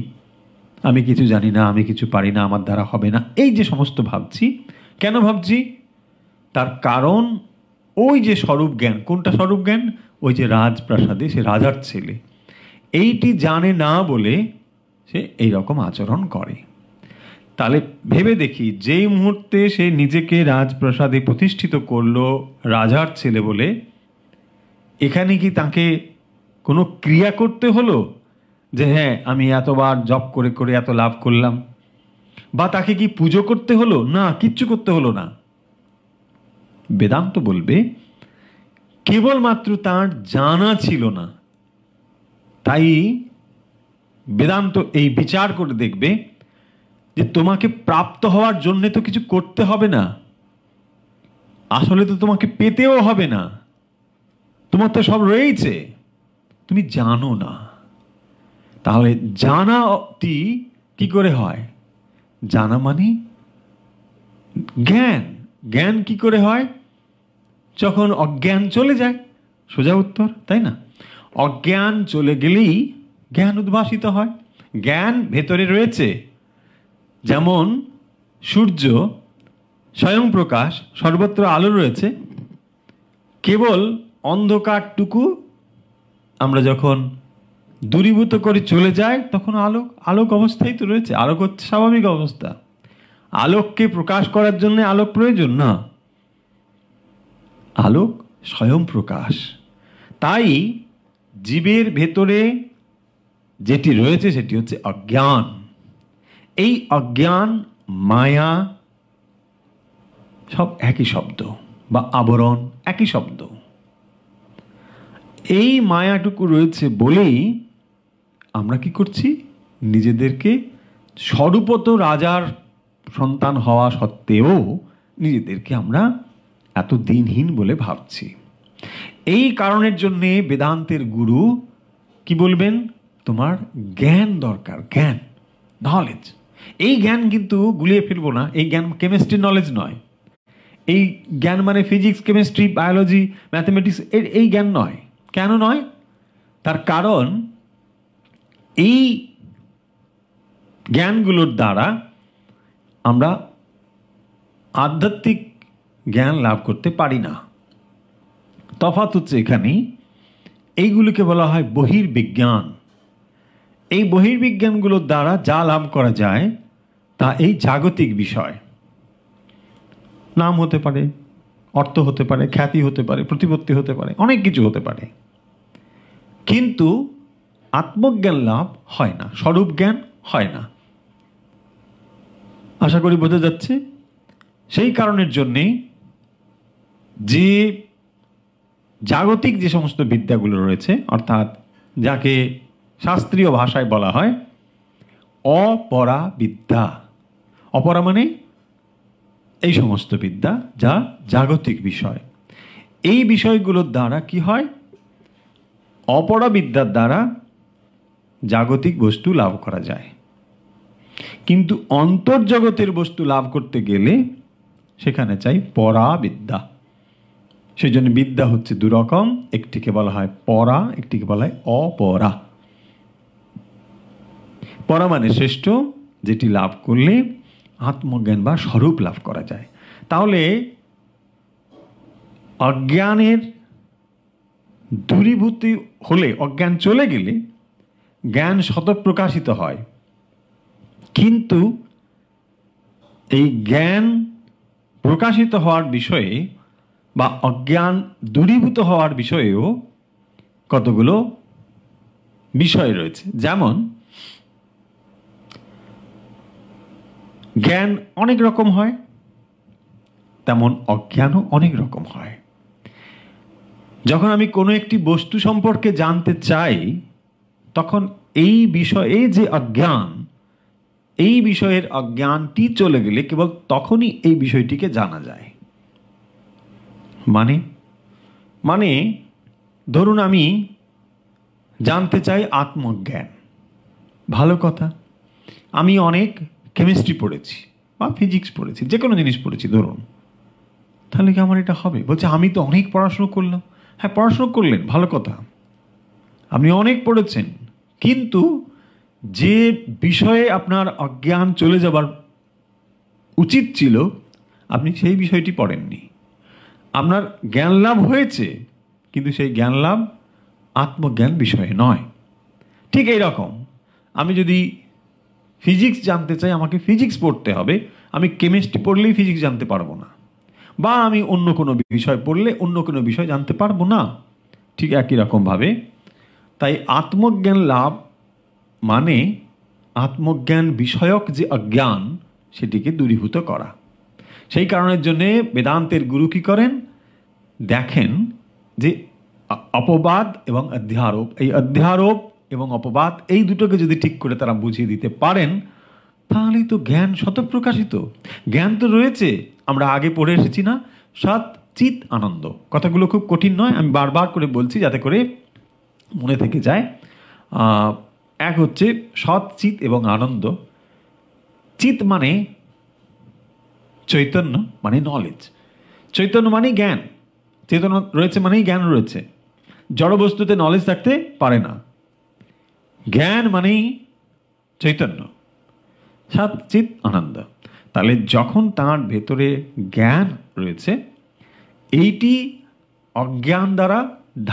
আমি কিছু জানি না আমি কিছু পারি না আমার দ্বারা হবে না এই যে সমস্ত ভাবছি কেন ভাবছি তার কারণ ওই যে স্বরূপ জ্ঞান কোনটা স্বরূপ জ্ঞান ওই যে রাজপ্রাসাদে সে রাজার ছেলে এইটি জানে না বলে সে এই রকম আচরণ করে তাহলে ভেবে দেখি যেই মুহূর্তে সে নিজেকে রাজপ্রাসাদে প্রতিষ্ঠিত করল রাজার ছেলে বলে এখানে কি তাকে কোনো ক্রিয়া করতে হলো যে হ্যাঁ আমি এতবার জব করে করে এত লাভ করলাম বা তাকে কি পুজো করতে হলো না কিচ্ছু করতে হলো না বেদান্ত বলবে কেবলমাত্র তার জানা ছিল না তাই বেদান্ত এই বিচার করে দেখবে যে তোমাকে প্রাপ্ত হওয়ার জন্য তো কিছু করতে হবে না আসলে তো তোমাকে পেতেও হবে না তোমার তো সব রয়েছে তুমি জানো না তাহলে জানা অতি কি করে হয় জানা মানে জ্ঞান জ্ঞান কি করে হয় যখন অজ্ঞান চলে যায় সোজা উত্তর তাই না অজ্ঞান চলে গেলেই জ্ঞান উদ্ভাসিত হয় জ্ঞান ভেতরে রয়েছে যেমন সূর্য স্বয়ং প্রকাশ সর্বত্র আলো রয়েছে কেবল অন্ধকারটুকু আমরা যখন দূরীভূত করে চলে যাই তখন আলোক আলোক অবস্থায় তো রয়েছে আলোক হচ্ছে স্বাভাবিক অবস্থা আলোককে প্রকাশ করার জন্য আলোক প্রয়োজন না আলোক স্বয়ং প্রকাশ তাই জীবের ভেতরে যেটি রয়েছে সেটি হচ্ছে অজ্ঞান এই অজ্ঞান মায়া সব একই শব্দ বা আবরণ একই শব্দ এই মায়াটুকু রয়েছে বলেই আমরা কি করছি নিজেদেরকে স্বরূপত রাজার সন্তান হওয়া সত্ত্বেও নিজেদেরকে আমরা এত দিনহীন বলে ভাবছি এই কারণের জন্যে বেদান্তের গুরু কি বলবেন তোমার জ্ঞান দরকার জ্ঞান নলেজ এই জ্ঞান কিন্তু গুলিয়ে ফিরবো না এই জ্ঞান কেমিস্ট্রি নলেজ নয় এই জ্ঞান মানে ফিজিক্স কেমিস্ট্রি বায়োলজি ম্যাথামেটিক্স এর এই জ্ঞান নয় কেন নয় তার কারণ এই জ্ঞানগুলোর দ্বারা আমরা আধ্যাত্মিক জ্ঞান লাভ করতে পারি না তফাত হচ্ছে এখানেই এইগুলিকে বলা হয় বহির্বিজ্ঞান এই বহির্বিজ্ঞানগুলোর দ্বারা যা লাভ করা যায় তা এই জাগতিক বিষয় নাম হতে পারে অর্থ হতে পারে খ্যাতি হতে পারে প্রতিপত্তি হতে পারে অনেক কিছু হতে পারে কিন্তু আত্মজ্ঞান লাভ হয় না স্বরূপ জ্ঞান হয় না আশা করি বোঝা যাচ্ছে সেই কারণের জন্যেই যে জাগতিক যে সমস্ত বিদ্যাগুলো রয়েছে অর্থাৎ যাকে শাস্ত্রীয় ভাষায় বলা হয় অপরা বিদ্যা অপরা মানে এই সমস্ত বিদ্যা যা জাগতিক বিষয় এই বিষয়গুলোর দ্বারা কি হয় অপরা বিদ্যার দ্বারা জাগতিক বস্তু লাভ করা যায় কিন্তু অন্তর্জগতের বস্তু লাভ করতে গেলে সেখানে চাই পরা বিদ্যা সেই জন্য বিদ্যা হচ্ছে দুরকম একটিকে বলা হয় পরা একটিকে বলা হয় অপরা পরমাণে শ্রেষ্ঠ যেটি লাভ করলে আত্মজ্ঞান বা স্বরূপ লাভ করা যায় তাহলে অজ্ঞানের দূরীভূতি হলে অজ্ঞান চলে গেলে জ্ঞান প্রকাশিত হয় কিন্তু এই জ্ঞান প্রকাশিত হওয়ার বিষয়ে বা অজ্ঞান দূরীভূত হওয়ার বিষয়েও কতগুলো বিষয় রয়েছে যেমন জ্ঞান অনেক রকম হয় তেমন অজ্ঞানও অনেক রকম হয় যখন আমি কোনো একটি বস্তু সম্পর্কে জানতে চাই তখন এই বিষয়ে যে অজ্ঞান এই বিষয়ের অজ্ঞানটি চলে গেলে কেবল তখনই এই বিষয়টিকে জানা যায় মানে মানে ধরুন আমি জানতে চাই আত্মজ্ঞান ভালো কথা আমি অনেক কেমিস্ট্রি পড়েছি বা ফিজিক্স পড়েছি যে কোনো জিনিস পড়েছি ধরুন তাহলে কি আমার এটা হবে বলছে আমি তো অনেক পড়াশুনো করলাম হ্যাঁ পড়াশুনো করলেন ভালো কথা আপনি অনেক পড়েছেন কিন্তু যে বিষয়ে আপনার অজ্ঞান চলে যাবার উচিত ছিল আপনি সেই বিষয়টি পড়েননি আপনার জ্ঞান লাভ হয়েছে কিন্তু সেই জ্ঞান লাভ আত্মজ্ঞান বিষয়ে নয় ঠিক এই রকম আমি যদি ফিজিক্স জানতে চাই আমাকে ফিজিক্স পড়তে হবে আমি কেমিস্ট্রি পড়লেই ফিজিক্স জানতে পারবো না বা আমি অন্য কোনো বিষয় পড়লে অন্য কোনো বিষয় জানতে পারবো না ঠিক একই রকমভাবে তাই আত্মজ্ঞান লাভ মানে আত্মজ্ঞান বিষয়ক যে অজ্ঞান সেটিকে দূরীভূত করা সেই কারণের জন্যে বেদান্তের গুরু কী করেন দেখেন যে অপবাদ এবং অধ্যারোপ এই অধ্যারোপ এবং অপবাদ এই দুটোকে যদি ঠিক করে তারা বুঝিয়ে দিতে পারেন তাহলেই তো জ্ঞান শতপ্রকাশিত জ্ঞান তো রয়েছে আমরা আগে পড়ে এসেছি না সাত চিত আনন্দ কথাগুলো খুব কঠিন নয় আমি বারবার করে বলছি যাতে করে মনে থেকে যায় এক হচ্ছে সৎ চিত এবং আনন্দ চিত মানে চৈতন্য মানে নলেজ চৈতন্য মানেই জ্ঞান চৈতন্য রয়েছে মানেই জ্ঞান রয়েছে জড়বস্তুতে নলেজ থাকতে পারে না জ্ঞান মানেই চৈতন্য সাত চিত আনন্দ তাহলে যখন তার ভেতরে জ্ঞান রয়েছে এইটি অজ্ঞান দ্বারা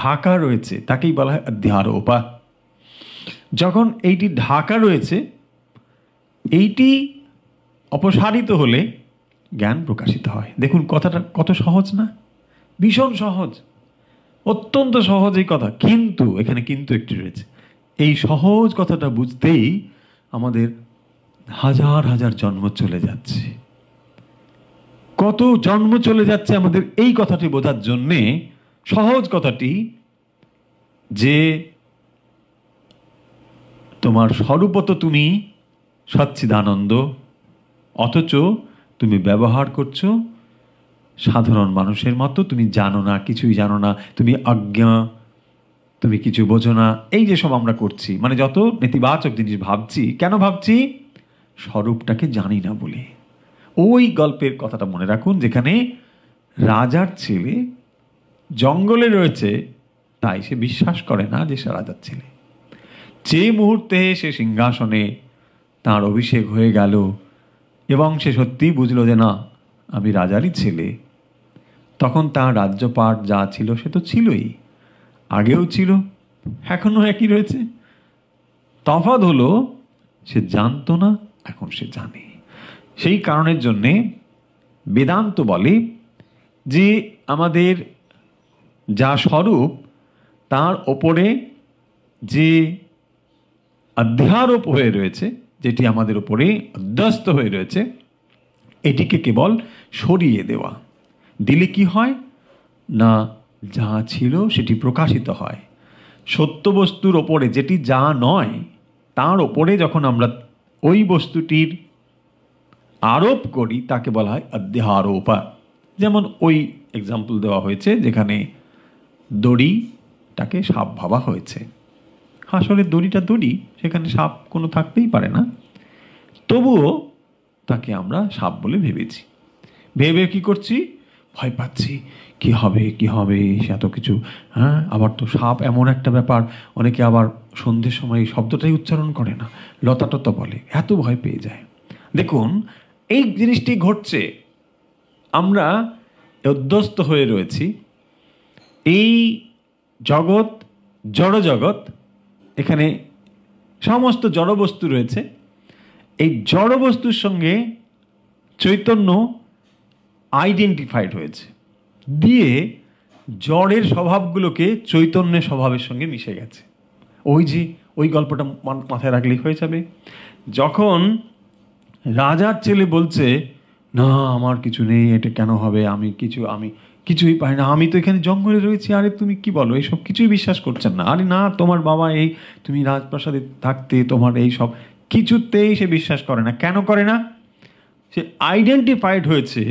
ঢাকা রয়েছে তাকেই বলা হয় অধ্যারোপা যখন এইটি ঢাকা রয়েছে এইটি অপসারিত হলে জ্ঞান প্রকাশিত হয় দেখুন কথাটা কত সহজ না ভীষণ সহজ অত্যন্ত সহজ এই কথা কিন্তু এখানে কিন্তু একটি রয়েছে এই সহজ কথাটা বুঝতেই আমাদের হাজার হাজার জন্ম চলে যাচ্ছে কত জন্ম চলে যাচ্ছে আমাদের এই কথাটি বোঝার জন্যে সহজ কথাটি যে তোমার স্বরূপত তুমি সচ্ছিদানন্দ অথচ তুমি ব্যবহার করছো সাধারণ মানুষের মতো তুমি জানো না কিছুই জানো না তুমি আজ্ঞা তুমি কিছু বোঝো না এই যে সব আমরা করছি মানে যত নেতিবাচক জিনিস ভাবছি কেন ভাবছি স্বরূপটাকে জানি না বলে ওই গল্পের কথাটা মনে রাখুন যেখানে রাজার ছেলে জঙ্গলে রয়েছে তাই সে বিশ্বাস করে না যে সে রাজার ছেলে যে মুহূর্তে সে সিংহাসনে তার অভিষেক হয়ে গেল এবং সে সত্যিই বুঝলো যে না আমি রাজারই ছেলে তখন তার রাজ্যপাট যা ছিল সে তো ছিলই আগেও ছিল এখনও একই রয়েছে তফাত হলো সে জানতো না এখন সে জানে সেই কারণের জন্যে বেদান্ত বলে যে আমাদের যা স্বরূপ তার ওপরে যে অধ্যারোপ হয়ে রয়েছে যেটি আমাদের ওপরে অধ্যস্ত হয়ে রয়েছে এটিকে কেবল সরিয়ে দেওয়া দিলে কি হয় না যা ছিল সেটি প্রকাশিত হয় সত্য বস্তুর ওপরে যেটি যা নয় তার ওপরে যখন আমরা ওই বস্তুটির আরোপ করি তাকে বলা হয় অধ্যারোপা যেমন ওই এক্সাম্পল দেওয়া হয়েছে যেখানে দড়িটাকে সাপ ভাবা হয়েছে আসলে দড়িটা দড়ি সেখানে সাপ কোনো থাকতেই পারে না তবুও তাকে আমরা সাপ বলে ভেবেছি ভেবে কি করছি ভয় পাচ্ছি কি হবে কি হবে এত কিছু হ্যাঁ আবার তো সাপ এমন একটা ব্যাপার অনেকে আবার সন্ধ্যের সময় এই শব্দটাই উচ্চারণ করে না লতাটতা বলে এত ভয় পেয়ে যায় দেখুন এই জিনিসটি ঘটছে আমরা অধ্যস্ত হয়ে রয়েছি এই জগৎ জড় জগৎ এখানে সমস্ত জড়বস্তু রয়েছে এই জড়বস্তুর সঙ্গে চৈতন্য আইডেন্টিফাইড হয়েছে দিয়ে জড়ের স্বভাবগুলোকে চৈতন্যের স্বভাবের সঙ্গে মিশে গেছে ওই যে ওই গল্পটা মাথায় রাখলেই হয়ে যাবে যখন রাজার ছেলে বলছে না আমার কিছু নেই এটা কেন হবে আমি কিছু আমি কিছুই পাই না আমি তো এখানে জঙ্গলে রয়েছি আরে তুমি কি বলো এইসব কিছুই বিশ্বাস করছেন না আরে না তোমার বাবা এই তুমি রাজপ্রাসাদে থাকতে তোমার এই সব কিছুতেই সে বিশ্বাস করে না কেন করে না সে আইডেন্টিফাইড হয়েছে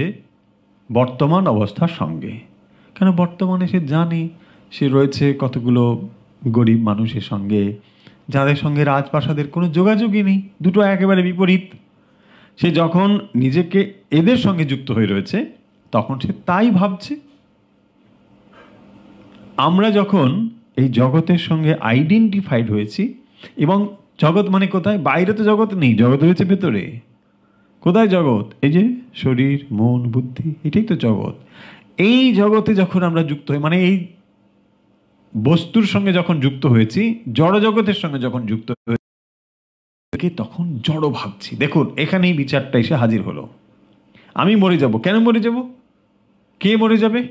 বর্তমান অবস্থার সঙ্গে কেন বর্তমানে সে জানে সে রয়েছে কতগুলো গরিব মানুষের সঙ্গে যাদের সঙ্গে রাজপ্রাসাদের কোনো যোগাযোগই নেই দুটো একেবারে বিপরীত সে যখন নিজেকে এদের সঙ্গে যুক্ত হয়ে রয়েছে তখন সে তাই ভাবছে আমরা যখন এই জগতের সঙ্গে আইডেন্টিফাইড হয়েছি এবং জগৎ মানে কোথায় বাইরে তো জগৎ নেই জগৎ রয়েছে ভেতরে কোথায় জগৎ এই যে শরীর মন বুদ্ধি এটাই তো জগৎ এই জগতে যখন আমরা যুক্ত হই মানে এই বস্তুর সঙ্গে যখন যুক্ত হয়েছি জড় জগতের সঙ্গে যখন যুক্ত হয়েছি তখন জড় ভাবছি দেখুন এখানেই বিচারটা এসে হাজির হলো আমি মরে যাব কেন মরে যাব কে মরে যাবে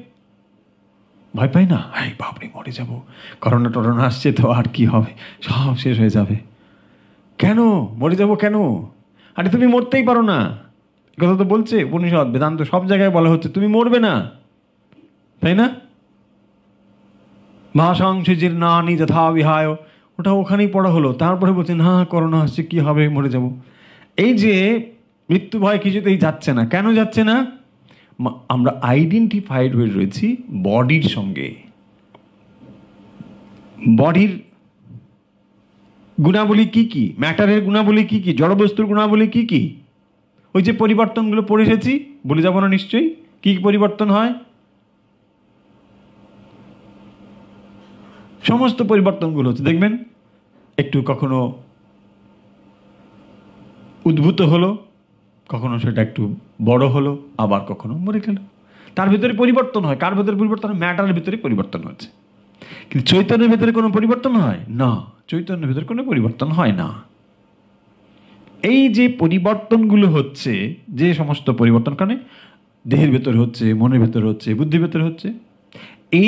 ভয় পাই না এই বাপরে মরে যাব করোনা টরোনা আসছে তো আর কি হবে সব শেষ হয়ে যাবে কেন মরে যাব কেন আরে তুমি মরতেই পারো না কথা তো বলছে উপনিষদ বেদান্ত সব জায়গায় বলা হচ্ছে তুমি মরবে না তাই না না নি যথা বিহায় ওটা ওখানেই পড়া হলো তারপরে বলছে না করোনা হচ্ছে কী হবে মরে যাব এই যে মৃত্যু ভয় কিছুতেই যাচ্ছে না কেন যাচ্ছে না আমরা আইডেন্টিফাইড হয়ে রয়েছি বডির সঙ্গে বডির গুণাবলী কি কি ম্যাটারের গুণাবলী কি কি জড়বস্তুর গুণাবলী কি কি ওই যে পরিবর্তনগুলো পড়ে এসেছি বলে যাবো না নিশ্চয়ই কী কী পরিবর্তন হয় সমস্ত পরিবর্তনগুলো হচ্ছে দেখবেন একটু কখনো উদ্ভূত হলো কখনো সেটা একটু বড় হলো আবার কখনো মরে গেল তার ভিতরে পরিবর্তন হয় কার ভিতরে পরিবর্তন হয় ম্যাটারের ভিতরে পরিবর্তন হচ্ছে কিন্তু চৈতন্যের ভেতরে কোনো পরিবর্তন হয় না চৈতন্যের ভেতরে কোনো পরিবর্তন হয় না এই যে পরিবর্তনগুলো হচ্ছে যে সমস্ত পরিবর্তন কারণে দেহের ভেতর হচ্ছে মনের ভেতর হচ্ছে বুদ্ধির ভেতর হচ্ছে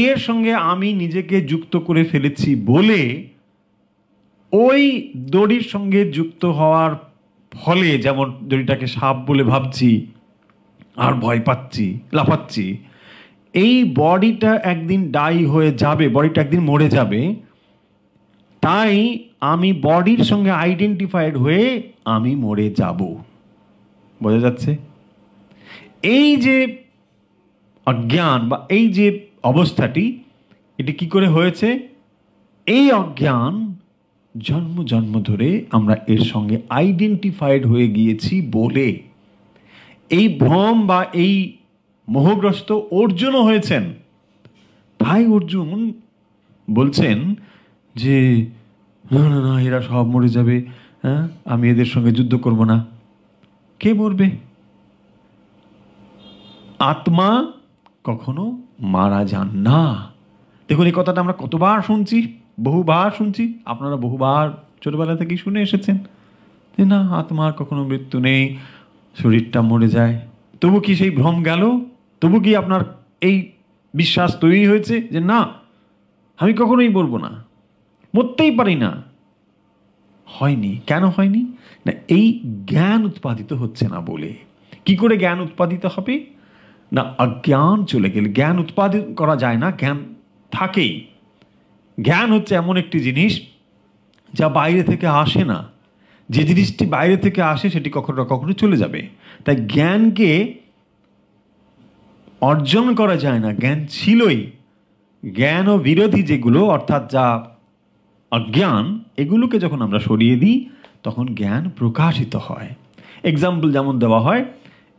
এর সঙ্গে আমি নিজেকে যুক্ত করে ফেলেছি বলে ওই দড়ির সঙ্গে যুক্ত হওয়ার ফলে যেমন দড়িটাকে সাপ বলে ভাবছি আর ভয় পাচ্ছি লাফাচ্ছি এই বডিটা একদিন ডাই হয়ে যাবে বডিটা একদিন মরে যাবে তাই আমি বডির সঙ্গে আইডেন্টিফাইড হয়ে আমি মরে যাব বোঝা যাচ্ছে এই যে অজ্ঞান বা এই যে অবস্থাটি এটি কি করে হয়েছে এই অজ্ঞান জন্ম জন্ম ধরে আমরা এর সঙ্গে আইডেন্টিফাইড হয়ে গিয়েছি বলে এই ভ্রম বা এই মোহগ্রস্ত অর্জুনও হয়েছেন তাই অর্জুন বলছেন যে না না না এরা সব মরে যাবে হ্যাঁ আমি এদের সঙ্গে যুদ্ধ করব না কে মরবে আত্মা কখনো মারা যান না দেখুন এই কথাটা আমরা কতবার শুনছি বহুবার শুনছি আপনারা বহুবার ছোটোবেলা থেকেই শুনে এসেছেন যে না আত্মার কখনো মৃত্যু নেই শরীরটা মরে যায় তবু কি সেই ভ্রম গেল তবু কি আপনার এই বিশ্বাস তৈরি হয়েছে যে না আমি কখনোই বলবো না মরতেই পারি না হয়নি কেন হয়নি না এই জ্ঞান উৎপাদিত হচ্ছে না বলে কি করে জ্ঞান উৎপাদিত হবে না অজ্ঞান চলে গেলে জ্ঞান উৎপাদন করা যায় না জ্ঞান থাকেই জ্ঞান হচ্ছে এমন একটি জিনিস যা বাইরে থেকে আসে না যে জিনিসটি বাইরে থেকে আসে সেটি কখনো কখনো চলে যাবে তাই জ্ঞানকে অর্জন করা যায় না জ্ঞান ছিলই জ্ঞান ও বিরোধী যেগুলো অর্থাৎ যা অজ্ঞান এগুলোকে যখন আমরা সরিয়ে দিই তখন জ্ঞান প্রকাশিত হয় এক্সাম্পল যেমন দেওয়া হয়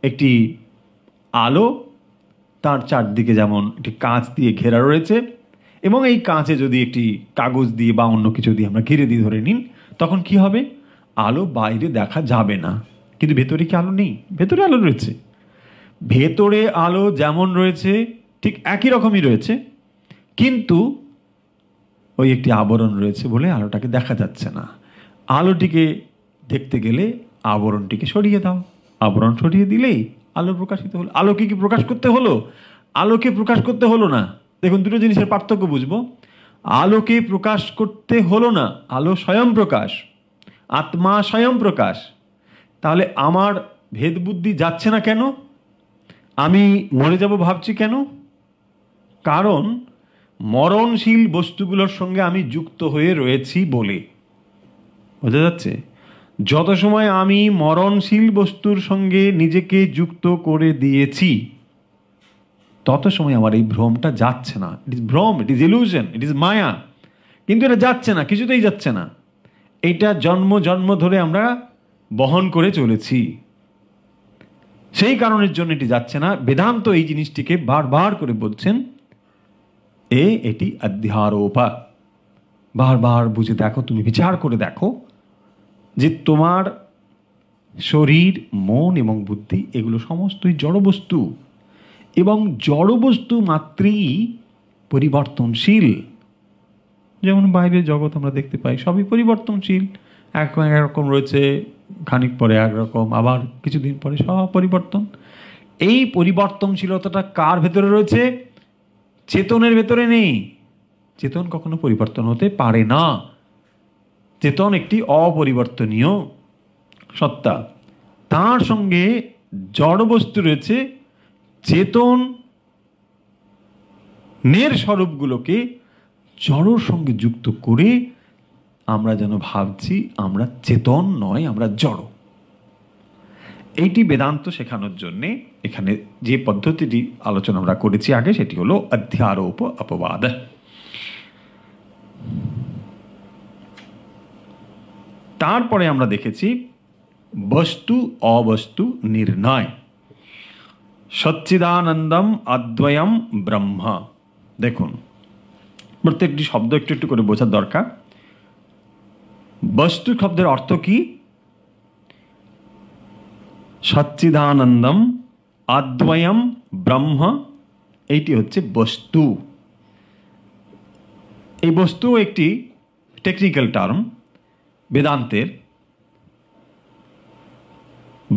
একটি আলো তার চারদিকে যেমন একটি কাঁচ দিয়ে ঘেরা রয়েছে এবং এই কাঁচে যদি একটি কাগজ দিয়ে বা অন্য কিছু দিয়ে আমরা ঘিরে দিয়ে ধরে নিন তখন কি হবে আলো বাইরে দেখা যাবে না কিন্তু ভেতরে কি আলো নেই ভেতরে আলো রয়েছে ভেতরে আলো যেমন রয়েছে ঠিক একই রকমই রয়েছে কিন্তু ওই একটি আবরণ রয়েছে বলে আলোটাকে দেখা যাচ্ছে না আলোটিকে দেখতে গেলে আবরণটিকে সরিয়ে দাও আবরণ সরিয়ে দিলেই আলো প্রকাশিত হলো আলোকে কি প্রকাশ করতে হলো আলোকে প্রকাশ করতে হলো না দেখুন দুটো জিনিসের পার্থক্য বুঝবো আলোকে প্রকাশ করতে হলো না আলো স্বয়ং প্রকাশ আত্মা স্বয়ং প্রকাশ তাহলে আমার ভেদ বুদ্ধি যাচ্ছে না কেন আমি মরে যাব ভাবছি কেন কারণ মরণশীল বস্তুগুলোর সঙ্গে আমি যুক্ত হয়ে রয়েছি বলে বোঝা যাচ্ছে যত সময় আমি মরণশীল বস্তুর সঙ্গে নিজেকে যুক্ত করে দিয়েছি তত সময় আমার এই ভ্রমটা যাচ্ছে না ইট ইজ ভ্রম it is illusion it is মায়া কিন্তু এটা যাচ্ছে না কিছুতেই যাচ্ছে না এটা জন্ম জন্ম ধরে আমরা বহন করে চলেছি সেই কারণের জন্য এটি যাচ্ছে না বেদান্ত এই জিনিসটিকে বারবার করে বলছেন এ এটি আধ্যারোপা বারবার বুঝে দেখো তুমি বিচার করে দেখো যে তোমার শরীর মন এবং বুদ্ধি এগুলো সমস্তই জড়বস্তু এবং জড়বস্তু মাত্রেই পরিবর্তনশীল যেমন বাইরের জগৎ আমরা দেখতে পাই সবই পরিবর্তনশীল এক একরকম রয়েছে খানিক পরে একরকম আবার কিছুদিন পরে সব পরিবর্তন এই পরিবর্তনশীলতাটা কার ভেতরে রয়েছে চেতনের ভেতরে নেই চেতন কখনো পরিবর্তন হতে পারে না চেতন একটি অপরিবর্তনীয় সত্তা তার সঙ্গে জড় বস্তু রয়েছে চেতন নের স্বরূপগুলোকে জড়ের সঙ্গে যুক্ত করে আমরা যেন ভাবছি আমরা চেতন নয় আমরা জড় এইটি বেদান্ত শেখানোর জন্যে এখানে যে পদ্ধতিটি আলোচনা আমরা করেছি আগে সেটি হলো অধ্যারোপ অপবাদ তারপরে আমরা দেখেছি বস্তু অবস্তু নির্ণয় সচ্চিদানন্দম অদ্বয়ম ব্রহ্ম দেখুন প্রত্যেকটি শব্দ একটু একটু করে বোঝার দরকার বস্তু শব্দের অর্থ কি সচ্চিদানন্দম আদ্বয়ম ব্রহ্ম এইটি হচ্ছে বস্তু এই বস্তু একটি টেকনিক্যাল টার্ম বেদান্তের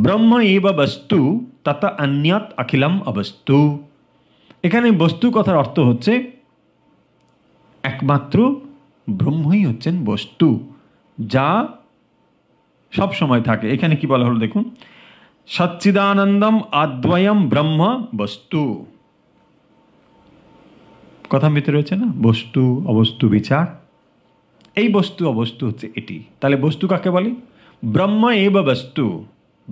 ব্রহ্ম এব বস্তু তথা অন্যাত অখিলম অবস্তু এখানে বস্তু কথার অর্থ হচ্ছে একমাত্র ব্রহ্মই হচ্ছেন বস্তু যা সব সময় থাকে এখানে কি বলা হলো দেখুন সচ্চিদানন্দম আদ্বয়ম ব্রহ্ম বস্তু কথা ভিতরে রয়েছে না বস্তু অবস্তু বিচার এই বস্তু অবস্তু হচ্ছে এটি তাহলে বস্তু কাকে বলে ব্রহ্ম এব বস্তু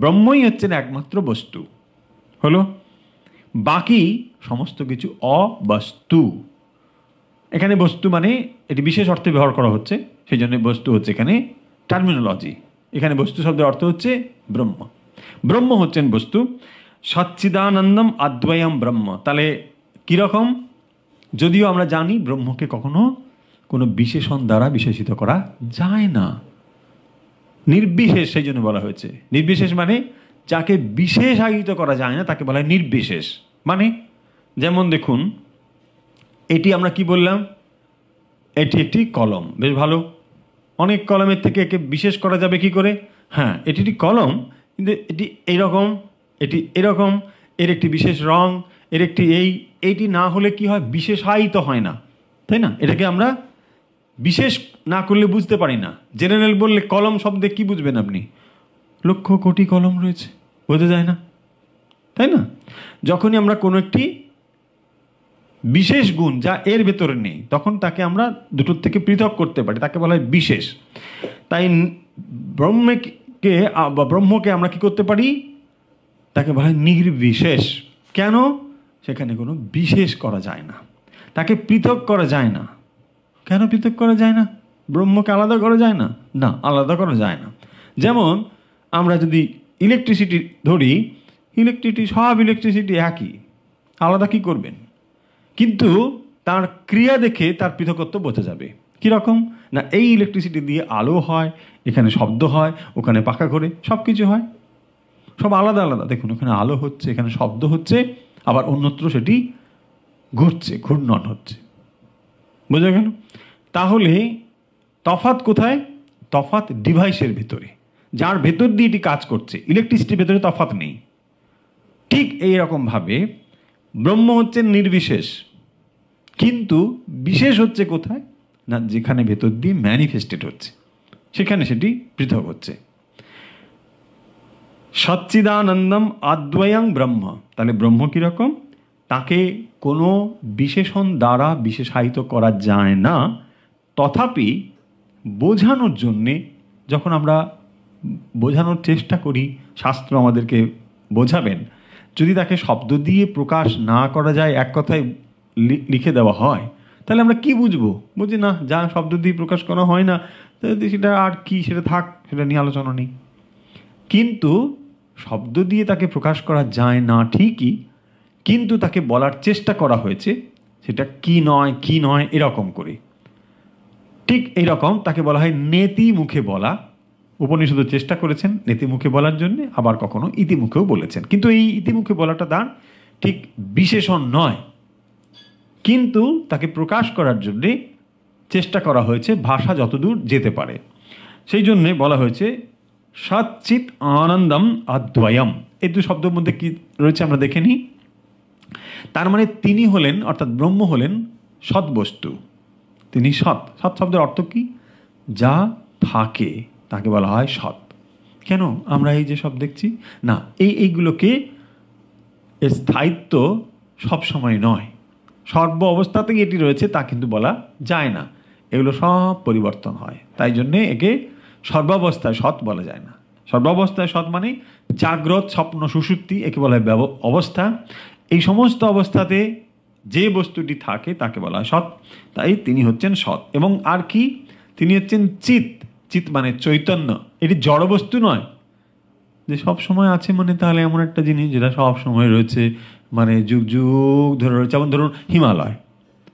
ব্রহ্মই হচ্ছেন একমাত্র বস্তু হলো বাকি সমস্ত কিছু অবস্তু এখানে বস্তু মানে এটি বিশেষ অর্থে ব্যবহার করা হচ্ছে সেই জন্য বস্তু হচ্ছে এখানে টার্মিনোলজি এখানে বস্তু শব্দের অর্থ হচ্ছে ব্রহ্ম ব্রহ্ম হচ্ছেন বস্তু সচ্চিদানন্দম আদ্বয়ম ব্রহ্ম তাহলে কীরকম যদিও আমরা জানি ব্রহ্মকে কখনো কোনো বিশেষণ দ্বারা বিশেষিত করা যায় না নির্বিশেষ সেই জন্য বলা হয়েছে নির্বিশেষ মানে যাকে বিশেষায়িত করা যায় না তাকে বলা হয় নির্বিশেষ মানে যেমন দেখুন এটি আমরা কি বললাম এটি একটি কলম বেশ ভালো অনেক কলমের থেকে একে বিশেষ করা যাবে কি করে হ্যাঁ এটি একটি কলম কিন্তু এটি এরকম এটি এরকম এর একটি বিশেষ রং এর একটি এই এইটি না হলে কি হয় বিশেষায়িত হয় না তাই না এটাকে আমরা বিশেষ না করলে বুঝতে পারি না জেনারেল বললে কলম শব্দে কি বুঝবেন আপনি লক্ষ কোটি কলম রয়েছে বোঝা যায় না তাই না যখনই আমরা কোনো একটি বিশেষ গুণ যা এর ভেতরে নেই তখন তাকে আমরা দুটোর থেকে পৃথক করতে পারি তাকে বলা হয় বিশেষ তাই ব্রহ্মকে বা ব্রহ্মকে আমরা কি করতে পারি তাকে বলা হয় নির্বিশেষ কেন সেখানে কোনো বিশেষ করা যায় না তাকে পৃথক করা যায় না কেন পৃথক করা যায় না ব্রহ্মকে আলাদা করা যায় না না আলাদা করা যায় না যেমন আমরা যদি ইলেকট্রিসিটি ধরি ইলেকট্রিসিটি সব ইলেকট্রিসিটি একই আলাদা কি করবেন কিন্তু তার ক্রিয়া দেখে তার পৃথকত্ব বোঝা যাবে কীরকম না এই ইলেকট্রিসিটি দিয়ে আলো হয় এখানে শব্দ হয় ওখানে পাকা করে সব কিছু হয় সব আলাদা আলাদা দেখুন ওখানে আলো হচ্ছে এখানে শব্দ হচ্ছে আবার অন্যত্র সেটি ঘুরছে ঘূর্ণন হচ্ছে বোঝা গেল তাহলে তফাত কোথায় তফাত ডিভাইসের ভেতরে যার ভেতর দিয়ে এটি কাজ করছে ইলেকট্রিসিটির ভেতরে তফাত নেই ঠিক এই রকমভাবে ব্রহ্ম হচ্ছে নির্বিশেষ কিন্তু বিশেষ হচ্ছে কোথায় না যেখানে ভেতর দিয়ে ম্যানিফেস্টেড হচ্ছে সেখানে সেটি পৃথক হচ্ছে সচ্চিদানন্দম আদ্বয়াং ব্রহ্ম তাহলে ব্রহ্ম কীরকম তাকে কোনো বিশেষণ দ্বারা বিশেষায়িত করা যায় না তথাপি বোঝানোর জন্যে যখন আমরা বোঝানোর চেষ্টা করি শাস্ত্র আমাদেরকে বোঝাবেন যদি তাকে শব্দ দিয়ে প্রকাশ না করা যায় এক কথায় লিখে দেওয়া হয় তাহলে আমরা কি বুঝবো বুঝি না যা শব্দ দিয়ে প্রকাশ করা হয় না সেটা আর কি সেটা থাক সেটা নিয়ে আলোচনা নেই কিন্তু শব্দ দিয়ে তাকে প্রকাশ করা যায় না ঠিকই কিন্তু তাকে বলার চেষ্টা করা হয়েছে সেটা কি নয় কি নয় এরকম করে ঠিক এইরকম তাকে বলা হয় নেতি মুখে বলা উপনিষদ চেষ্টা করেছেন নেতি মুখে বলার জন্যে আবার কখনো ইতিমুখেও বলেছেন কিন্তু এই ইতিমুখে বলাটা দান ঠিক বিশেষণ নয় কিন্তু তাকে প্রকাশ করার জন্যে চেষ্টা করা হয়েছে ভাষা যতদূর যেতে পারে সেই জন্যে বলা হয়েছে সচ্চিত আনন্দম অদ্বয়ম এই দু শব্দের মধ্যে কী রয়েছে আমরা দেখে নিই তার মানে তিনি হলেন অর্থাৎ ব্রহ্ম হলেন সৎবস্তু তিনি সৎ সৎ শব্দের অর্থ কী যা থাকে তাকে বলা হয় সৎ কেন আমরা এই যে সব দেখছি না এই এইগুলোকে স্থায়িত্ব সবসময় নয় সর্ব অবস্থাতেই এটি রয়েছে তা কিন্তু বলা যায় না এগুলো সব পরিবর্তন হয় তাই জন্যে একে সর্বাবস্থায় সৎ বলা যায় না সর্বাবস্থায় সৎ মানে জাগ্রত স্বপ্ন সুসুপ্তি একে বলা হয় অবস্থা এই সমস্ত অবস্থাতে যে বস্তুটি থাকে তাকে বলা হয় সৎ তাই তিনি হচ্ছেন সৎ এবং আর কি তিনি হচ্ছেন চিত চিত মানে চৈতন্য এটি জড় বস্তু নয় যে সব সময় আছে মানে তাহলে এমন একটা জিনিস যেটা সব সময় রয়েছে মানে যুগ যুগ ধরে রয়েছে যেমন ধরুন হিমালয়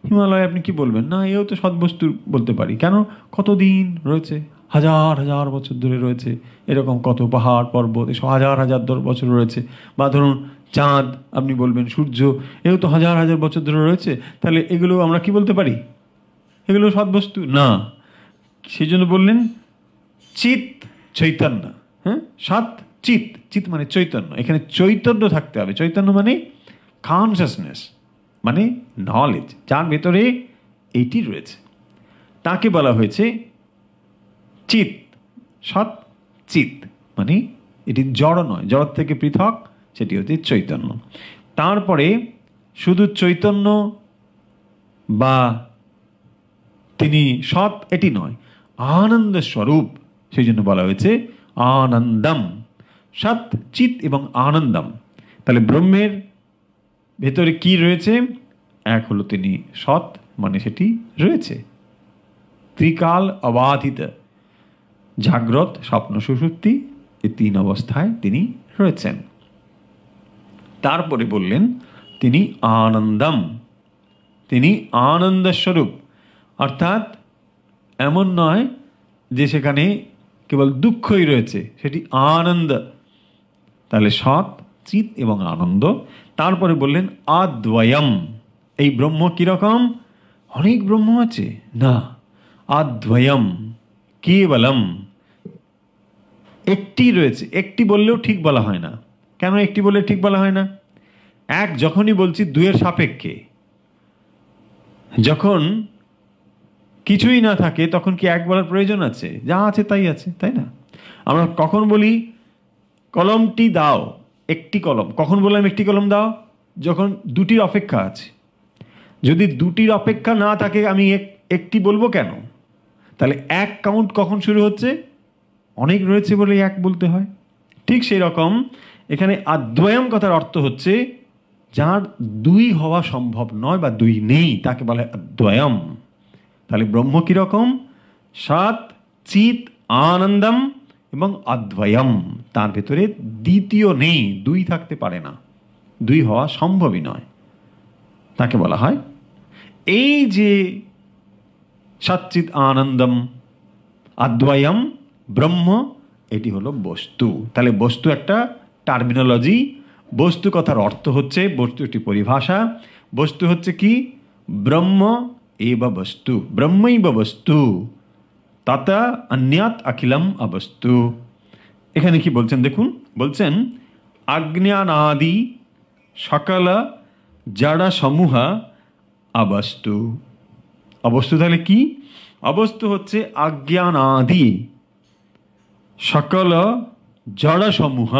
হিমালয় আপনি কি বলবেন না এও তো বস্তু বলতে পারি কেন কতদিন রয়েছে হাজার হাজার বছর ধরে রয়েছে এরকম কত পাহাড় পর্বত এসব হাজার হাজার বছর রয়েছে বা ধরুন চাঁদ আপনি বলবেন সূর্য এও তো হাজার হাজার বছর ধরে রয়েছে তাহলে এগুলো আমরা কি বলতে পারি এগুলো বস্তু না সেই জন্য বললেন চিত চৈতন্য হ্যাঁ সাত চিত চিত মানে চৈতন্য এখানে চৈতন্য থাকতে হবে চৈতন্য মানে কনসিয়াসনেস মানে নলেজ যার ভেতরে এইটি রয়েছে তাকে বলা হয়েছে চিত সৎ চিত মানে এটি জড় নয় জড় থেকে পৃথক সেটি হচ্ছে চৈতন্য তারপরে শুধু চৈতন্য বা তিনি সৎ এটি নয় আনন্দ স্বরূপ সেই জন্য বলা হয়েছে আনন্দম সৎ চিত এবং আনন্দম তাহলে ব্রহ্মের ভেতরে কি রয়েছে এক হলো তিনি সৎ মানে সেটি রয়েছে ত্রিকাল অবাধিত জাগ্রত স্বপ্ন সুসুপ্তি এই তিন অবস্থায় তিনি রয়েছেন তারপরে বললেন তিনি আনন্দম তিনি আনন্দস্বরূপ অর্থাৎ এমন নয় যে সেখানে কেবল দুঃখই রয়েছে সেটি আনন্দ তাহলে সৎ চিৎ এবং আনন্দ তারপরে বললেন আদ্বয়ম এই ব্রহ্ম কীরকম অনেক ব্রহ্ম আছে না আদ্বয়ম কেবলম একটি রয়েছে একটি বললেও ঠিক বলা হয় না কেন একটি বললে ঠিক বলা হয় না এক যখনই বলছি দুয়ের সাপেক্ষে যখন কিছুই না থাকে তখন কি এক বলার প্রয়োজন আছে যা আছে তাই আছে তাই না আমরা কখন বলি কলমটি দাও একটি কলম কখন বললাম একটি কলম দাও যখন দুটির অপেক্ষা আছে যদি দুটির অপেক্ষা না থাকে আমি একটি বলবো কেন তাহলে এক কাউন্ট কখন শুরু হচ্ছে অনেক রয়েছে বলে এক বলতে হয় ঠিক সেই রকম এখানে আদ্বয়ম কথার অর্থ হচ্ছে যার দুই হওয়া সম্ভব নয় বা দুই নেই তাকে বলে আদ্বয়ম তাহলে ব্রহ্ম কীরকম সাত চিত আনন্দম এবং অদ্বয়ম তার ভেতরে দ্বিতীয় নেই দুই থাকতে পারে না দুই হওয়া সম্ভবই নয় তাকে বলা হয় এই যে সচ্চিৎ আনন্দম অদ্বয়ম ব্রহ্ম এটি হলো বস্তু তাহলে বস্তু একটা টার্মিনোলজি বস্তু কথার অর্থ হচ্ছে বস্তু একটি পরিভাষা বস্তু হচ্ছে কি ব্রহ্ম এ বা বস্তু ব্রহ্মই বা বস্তু তাতা অন্যাত অখিলম অবস্তু এখানে কি বলছেন দেখুন বলছেন আগ্নানাদি সকল যারা সমূহ আবস্তু অবস্তু তাহলে কি অবস্তু হচ্ছে আজ্ঞানাদি সকল জড় সমূহ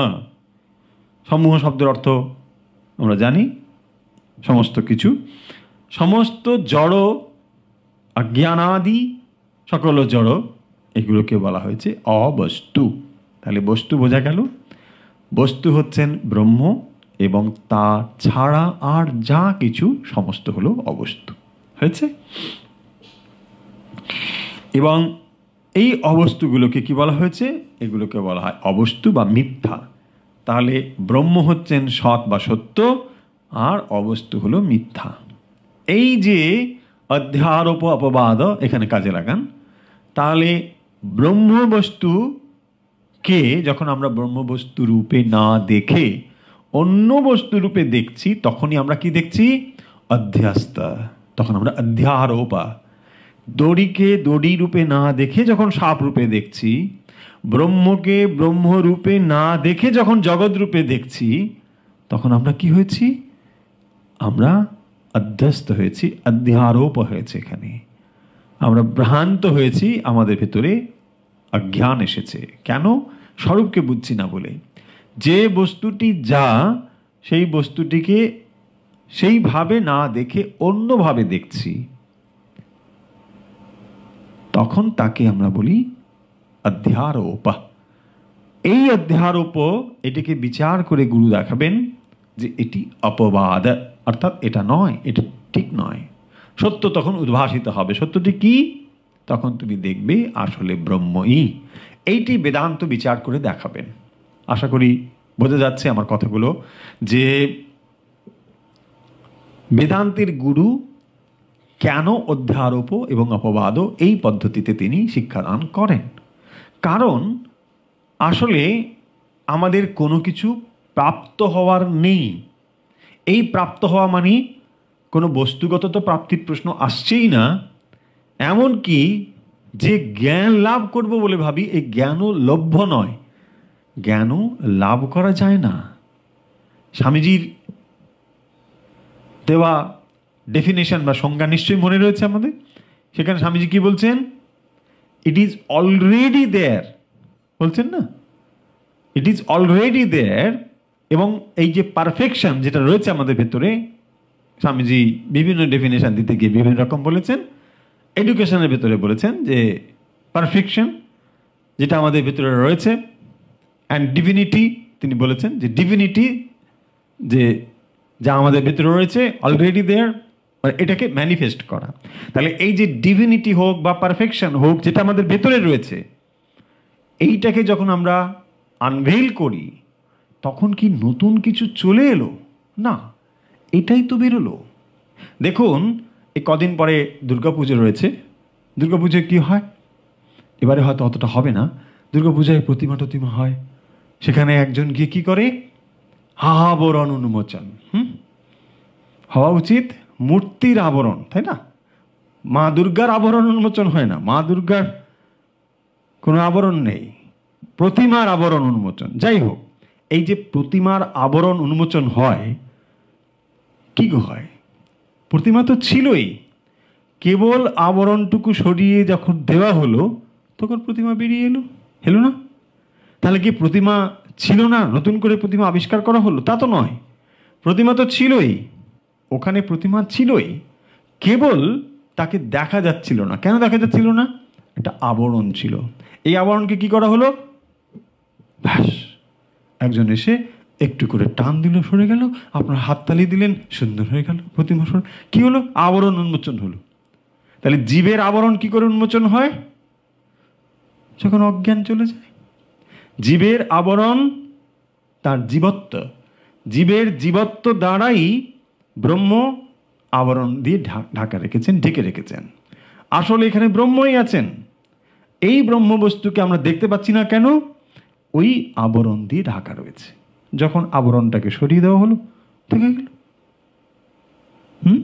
সমূহ শব্দের অর্থ আমরা জানি সমস্ত কিছু সমস্ত জড় অজ্ঞানাদি সকল জড় এগুলোকে বলা হয়েছে অবস্তু তাহলে বস্তু বোঝা গেল বস্তু হচ্ছেন ব্রহ্ম এবং তা ছাড়া আর যা কিছু সমস্ত হলো অবস্তু হয়েছে এবং এই অবস্তুগুলোকে কি বলা হয়েছে এগুলোকে বলা হয় অবস্তু বা মিথ্যা তাহলে ব্রহ্ম হচ্ছেন সৎ বা সত্য আর অবস্তু হলো মিথ্যা এই যে অধ্যারোপ অপবাদ এখানে কাজে লাগান তাহলে কে যখন আমরা ব্রহ্মবস্তু রূপে না দেখে অন্য বস্তু রূপে দেখছি তখনই আমরা কি দেখছি অধ্যাস্তা তখন আমরা অধ্যারোপা দড়িকে দড়ি রূপে না দেখে যখন সাপ রূপে দেখছি ব্রহ্মকে ব্রহ্ম রূপে না দেখে যখন জগৎ রূপে দেখছি তখন আমরা কি হয়েছি আমরা অধ্যস্ত হয়েছি অধ্যারোপ হয়েছে এখানে আমরা ভ্রান্ত হয়েছি আমাদের ভেতরে অজ্ঞান এসেছে কেন স্বরূপকে বুঝছি না বলে যে বস্তুটি যা সেই বস্তুটিকে সেইভাবে না দেখে অন্যভাবে দেখছি তখন তাকে আমরা বলি অধ্যারোপ এই অধ্যারোপ এটিকে বিচার করে গুরু দেখাবেন যে এটি অপবাদ অর্থাৎ এটা নয় এটা ঠিক নয় সত্য তখন উদ্ভাসিত হবে সত্যটি কি তখন তুমি দেখবে আসলে ব্রহ্মই এইটি বেদান্ত বিচার করে দেখাবেন আশা করি বোঝা যাচ্ছে আমার কথাগুলো যে বেদান্তের গুরু কেন অধ্যারোপ এবং অপবাদও এই পদ্ধতিতে তিনি শিক্ষাদান করেন কারণ আসলে আমাদের কোনো কিছু প্রাপ্ত হওয়ার নেই এই প্রাপ্ত হওয়া মানে কোনো বস্তুগত তো প্রাপ্তির প্রশ্ন আসছেই না এমন কি যে জ্ঞান লাভ করব বলে ভাবি এই জ্ঞানও লভ্য নয় জ্ঞানও লাভ করা যায় না স্বামীজির দেওয়া ডেফিনেশন বা সংজ্ঞা নিশ্চয়ই মনে রয়েছে আমাদের সেখানে স্বামীজি কি বলছেন ইট ইজ অলরেডি দেয়ার বলছেন না ইট ইজ অলরেডি দেয়ার এবং এই যে পারফেকশন যেটা রয়েছে আমাদের ভেতরে স্বামীজি বিভিন্ন ডেফিনেশান দিতে গিয়ে বিভিন্ন রকম বলেছেন এডুকেশনের ভেতরে বলেছেন যে পারফেকশন যেটা আমাদের ভেতরে রয়েছে অ্যান্ড ডিভিনিটি তিনি বলেছেন যে ডিভিনিটি যে যা আমাদের ভেতরে রয়েছে অলরেডি মানে দেয়ার এটাকে ম্যানিফেস্ট করা তাহলে এই যে ডিভিনিটি হোক বা পারফেকশন হোক যেটা আমাদের ভেতরে রয়েছে এইটাকে যখন আমরা আনভেল করি তখন কি নতুন কিছু চলে এলো না এটাই তো বেরোলো দেখুন এ কদিন পরে দুর্গাপুজো রয়েছে দুর্গাপুজোয় কি হয় এবারে হয়তো অতটা হবে না দুর্গাপূজায় প্রতিমা টতিমা হয় সেখানে একজন গিয়ে কি করে আবরণ উন্মোচন হুম হওয়া উচিত মূর্তির আবরণ তাই না মা দুর্গার আবরণ উন্মোচন হয় না মা দুর্গার কোনো আবরণ নেই প্রতিমার আবরণ উন্মোচন যাই হোক এই যে প্রতিমার আবরণ উন্মোচন হয় কি হয় প্রতিমা তো ছিলই কেবল আবরণটুকু সরিয়ে যখন দেওয়া হলো তখন প্রতিমা বেরিয়ে এলো হেলো না তাহলে কি প্রতিমা ছিল না নতুন করে প্রতিমা আবিষ্কার করা হলো তা তো নয় প্রতিমা তো ছিলই ওখানে প্রতিমা ছিলই কেবল তাকে দেখা যাচ্ছিল না কেন দেখা যাচ্ছিল না একটা আবরণ ছিল এই আবরণকে কি করা হলো ব্যাস একজন এসে একটু করে টান দিল সরে গেল আপনার হাততালি দিলেন সুন্দর হয়ে গেল প্রতিমা সর কী হলো আবরণ উন্মোচন হলো তাহলে জীবের আবরণ কি করে উন্মোচন হয় যখন অজ্ঞান চলে যায় জীবের আবরণ তার জীবত্ব জীবের জীবত্ব দ্বারাই ব্রহ্ম আবরণ দিয়ে ঢাকা রেখেছেন ঢেকে রেখেছেন আসলে এখানে ব্রহ্মই আছেন এই ব্রহ্মবস্তুকে আমরা দেখতে পাচ্ছি না কেন ওই আবরণ দিয়ে ঢাকা রয়েছে যখন আবরণটাকে সরিয়ে দেওয়া হলো থেকে গেল হুম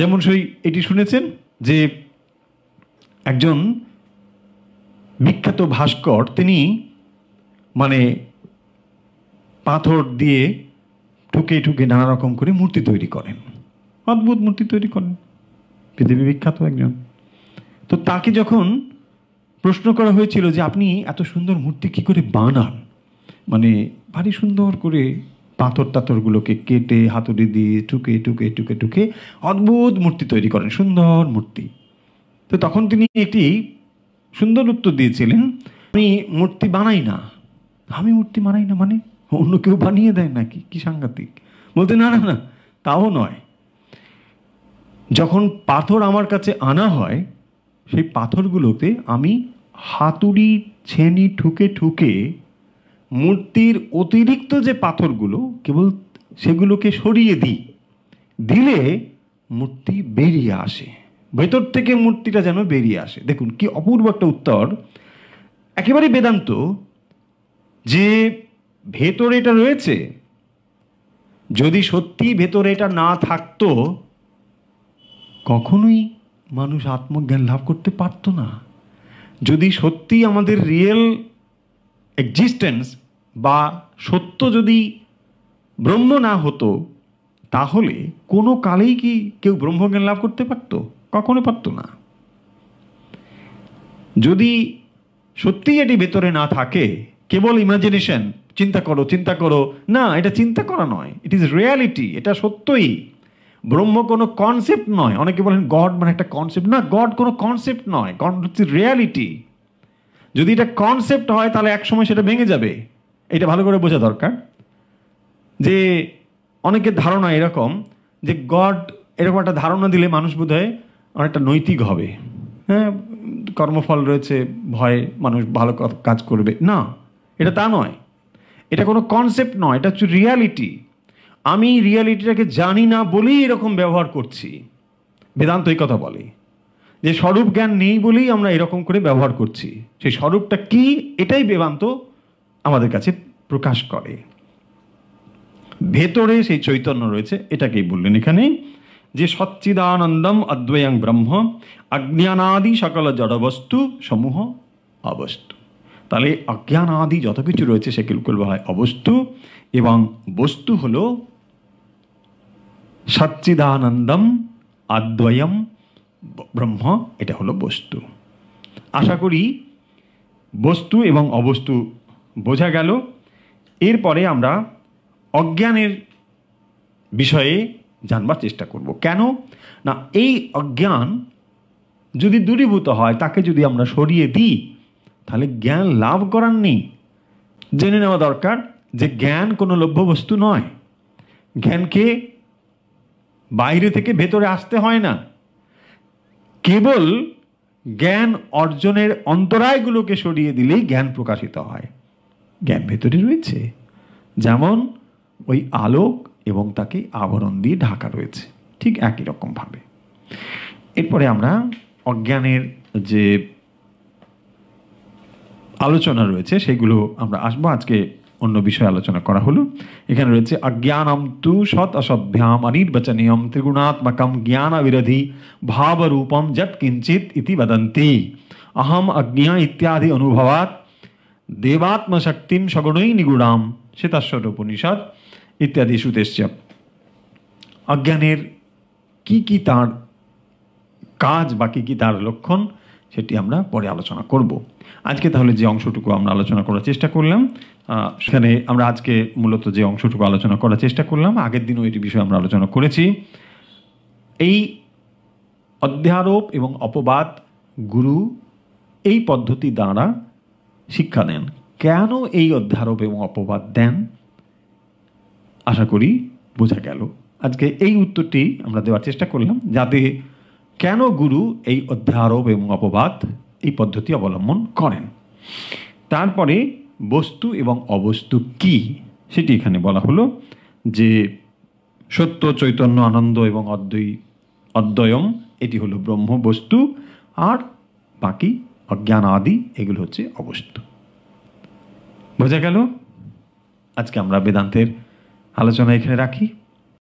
যেমন সেই এটি শুনেছেন যে একজন বিখ্যাত ভাস্কর তিনি মানে পাথর দিয়ে ঠুকে ঠুকে নানা রকম করে মূর্তি তৈরি করেন অদ্ভুত মূর্তি তৈরি করেন পৃথিবী বিখ্যাত একজন তো তাকে যখন প্রশ্ন করা হয়েছিল যে আপনি এত সুন্দর মূর্তি কি করে বানান মানে ভারী সুন্দর করে পাথর টাথরগুলোকে কেটে হাতুড়ি দিয়ে টুকে টুকে টুকে টুকে অদ্ভুত মূর্তি তৈরি করেন সুন্দর মূর্তি তো তখন তিনি একটি সুন্দর উত্তর দিয়েছিলেন আমি মূর্তি বানাই না আমি মূর্তি বানাই না মানে অন্য কেউ বানিয়ে দেয় নাকি কি সাংঘাতিক বলতে না না না তাও নয় যখন পাথর আমার কাছে আনা হয় সেই পাথরগুলোতে আমি হাতুড়ি ছেনি ঠুকে ঠুকে মূর্তির অতিরিক্ত যে পাথরগুলো কেবল সেগুলোকে সরিয়ে দিই দিলে মূর্তি বেরিয়ে আসে ভেতর থেকে মূর্তিটা যেন বেরিয়ে আসে দেখুন কি অপূর্ব একটা উত্তর একেবারে বেদান্ত যে ভেতরে এটা রয়েছে যদি সত্যি ভেতরে এটা না থাকতো কখনোই মানুষ আত্মজ্ঞান লাভ করতে পারত না যদি সত্যি আমাদের রিয়েল এক্সিস্টেন্স বা সত্য যদি ব্রহ্ম না হতো তাহলে কোনো কালেই কি কেউ ব্রহ্মজ্ঞান লাভ করতে পারত কখনো পারত না যদি সত্যি এটি ভেতরে না থাকে কেবল ইমাজিনেশন চিন্তা করো চিন্তা করো না এটা চিন্তা করা নয় ইট ইজ রিয়ালিটি এটা সত্যই ব্রহ্ম কোনো কনসেপ্ট নয় অনেকে বলেন গড মানে একটা কনসেপ্ট না গড কোনো কনসেপ্ট নয় গড হচ্ছে রিয়ালিটি যদি এটা কনসেপ্ট হয় তাহলে একসময় সেটা ভেঙে যাবে এটা ভালো করে বোঝা দরকার যে অনেকের ধারণা এরকম যে গড এরকম একটা ধারণা দিলে মানুষ বোধ হয় অনেকটা নৈতিক হবে হ্যাঁ কর্মফল রয়েছে ভয়ে মানুষ ভালো কাজ করবে না এটা তা নয় এটা কোনো কনসেপ্ট নয় এটা হচ্ছে রিয়ালিটি আমি রিয়ালিটিটাকে জানি না বলেই এরকম ব্যবহার করছি বেদান্ত এই কথা বলে যে স্বরূপ জ্ঞান নেই বলেই আমরা এরকম করে ব্যবহার করছি সেই স্বরূপটা কি এটাই বেদান্ত আমাদের কাছে প্রকাশ করে ভেতরে সেই চৈতন্য রয়েছে এটাকেই বললেন এখানে যে সচ্চিদানন্দম অদ্বয়ং ব্রহ্ম অজ্ঞানাদি সকল জড়বস্তু সমূহ অবস্তু তাহলে অজ্ঞানাদি যত কিছু রয়েছে সে কিলকুল হয় অবস্তু এবং বস্তু হল সচ্চিদানন্দম আদ্বয়ম ব্রহ্ম এটা হলো বস্তু আশা করি বস্তু এবং অবস্তু বোঝা গেল এরপরে আমরা অজ্ঞানের বিষয়ে জানবার চেষ্টা করব কেন না এই অজ্ঞান যদি দূরীভূত হয় তাকে যদি আমরা সরিয়ে দিই তাহলে জ্ঞান লাভ করার নেই জেনে নেওয়া দরকার যে জ্ঞান কোনো লভ্য বস্তু নয় জ্ঞানকে বাইরে থেকে ভেতরে আসতে হয় না কেবল জ্ঞান অর্জনের অন্তরায়গুলোকে সরিয়ে দিলেই জ্ঞান প্রকাশিত হয় জ্ঞান ভেতরে রয়েছে যেমন ওই আলোক এবং তাকে আবরণ দিয়ে ঢাকা রয়েছে ঠিক একই রকমভাবে এরপরে আমরা অজ্ঞানের যে আলোচনা রয়েছে সেগুলো আমরা আসবো আজকে অন্য বিষয়ে আলোচনা করা হলো এখানে রয়েছে অজ্ঞানম তু সৎ অসভ্যাম অনির্বচনীয়ম ত্রিগুণাত্মকম জ্ঞান ভাবরূপম যত কিঞ্চিত ইতি বদন্তি অহম অজ্ঞা ইত্যাদি অনুভবাত দেবাত্মশক্তিম সগুণই নিগুণাম শ্বেতাশ্বর উপনিষদ ইত্যাদি সুতেশ্চাপ অজ্ঞানের কি কি তার কাজ বা কী কী তার লক্ষণ সেটি আমরা পরে আলোচনা করব আজকে তাহলে যে অংশটুকু আমরা আলোচনা করার চেষ্টা করলাম সেখানে আমরা আজকে মূলত যে অংশটুকু আলোচনা করার চেষ্টা করলাম আগের দিনও এটি বিষয়ে আমরা আলোচনা করেছি এই অধ্যারোপ এবং অপবাদ গুরু এই পদ্ধতি দ্বারা শিক্ষা দেন কেন এই অধ্যারোপ এবং অপবাদ দেন আশা করি বোঝা গেল আজকে এই উত্তরটি আমরা দেওয়ার চেষ্টা করলাম যাতে কেন গুরু এই অধ্যারোপ এবং অপবাদ এই পদ্ধতি অবলম্বন করেন তারপরে বস্তু এবং অবস্তু কি সেটি এখানে বলা হলো যে সত্য চৈতন্য আনন্দ এবং অদ্বৈ অদ্বয়ম এটি হলো ব্রহ্ম বস্তু আর বাকি অজ্ঞান আদি এগুলো হচ্ছে অবস্তু বোঝা গেল আজকে আমরা বেদান্তের আলোচনা এখানে রাখি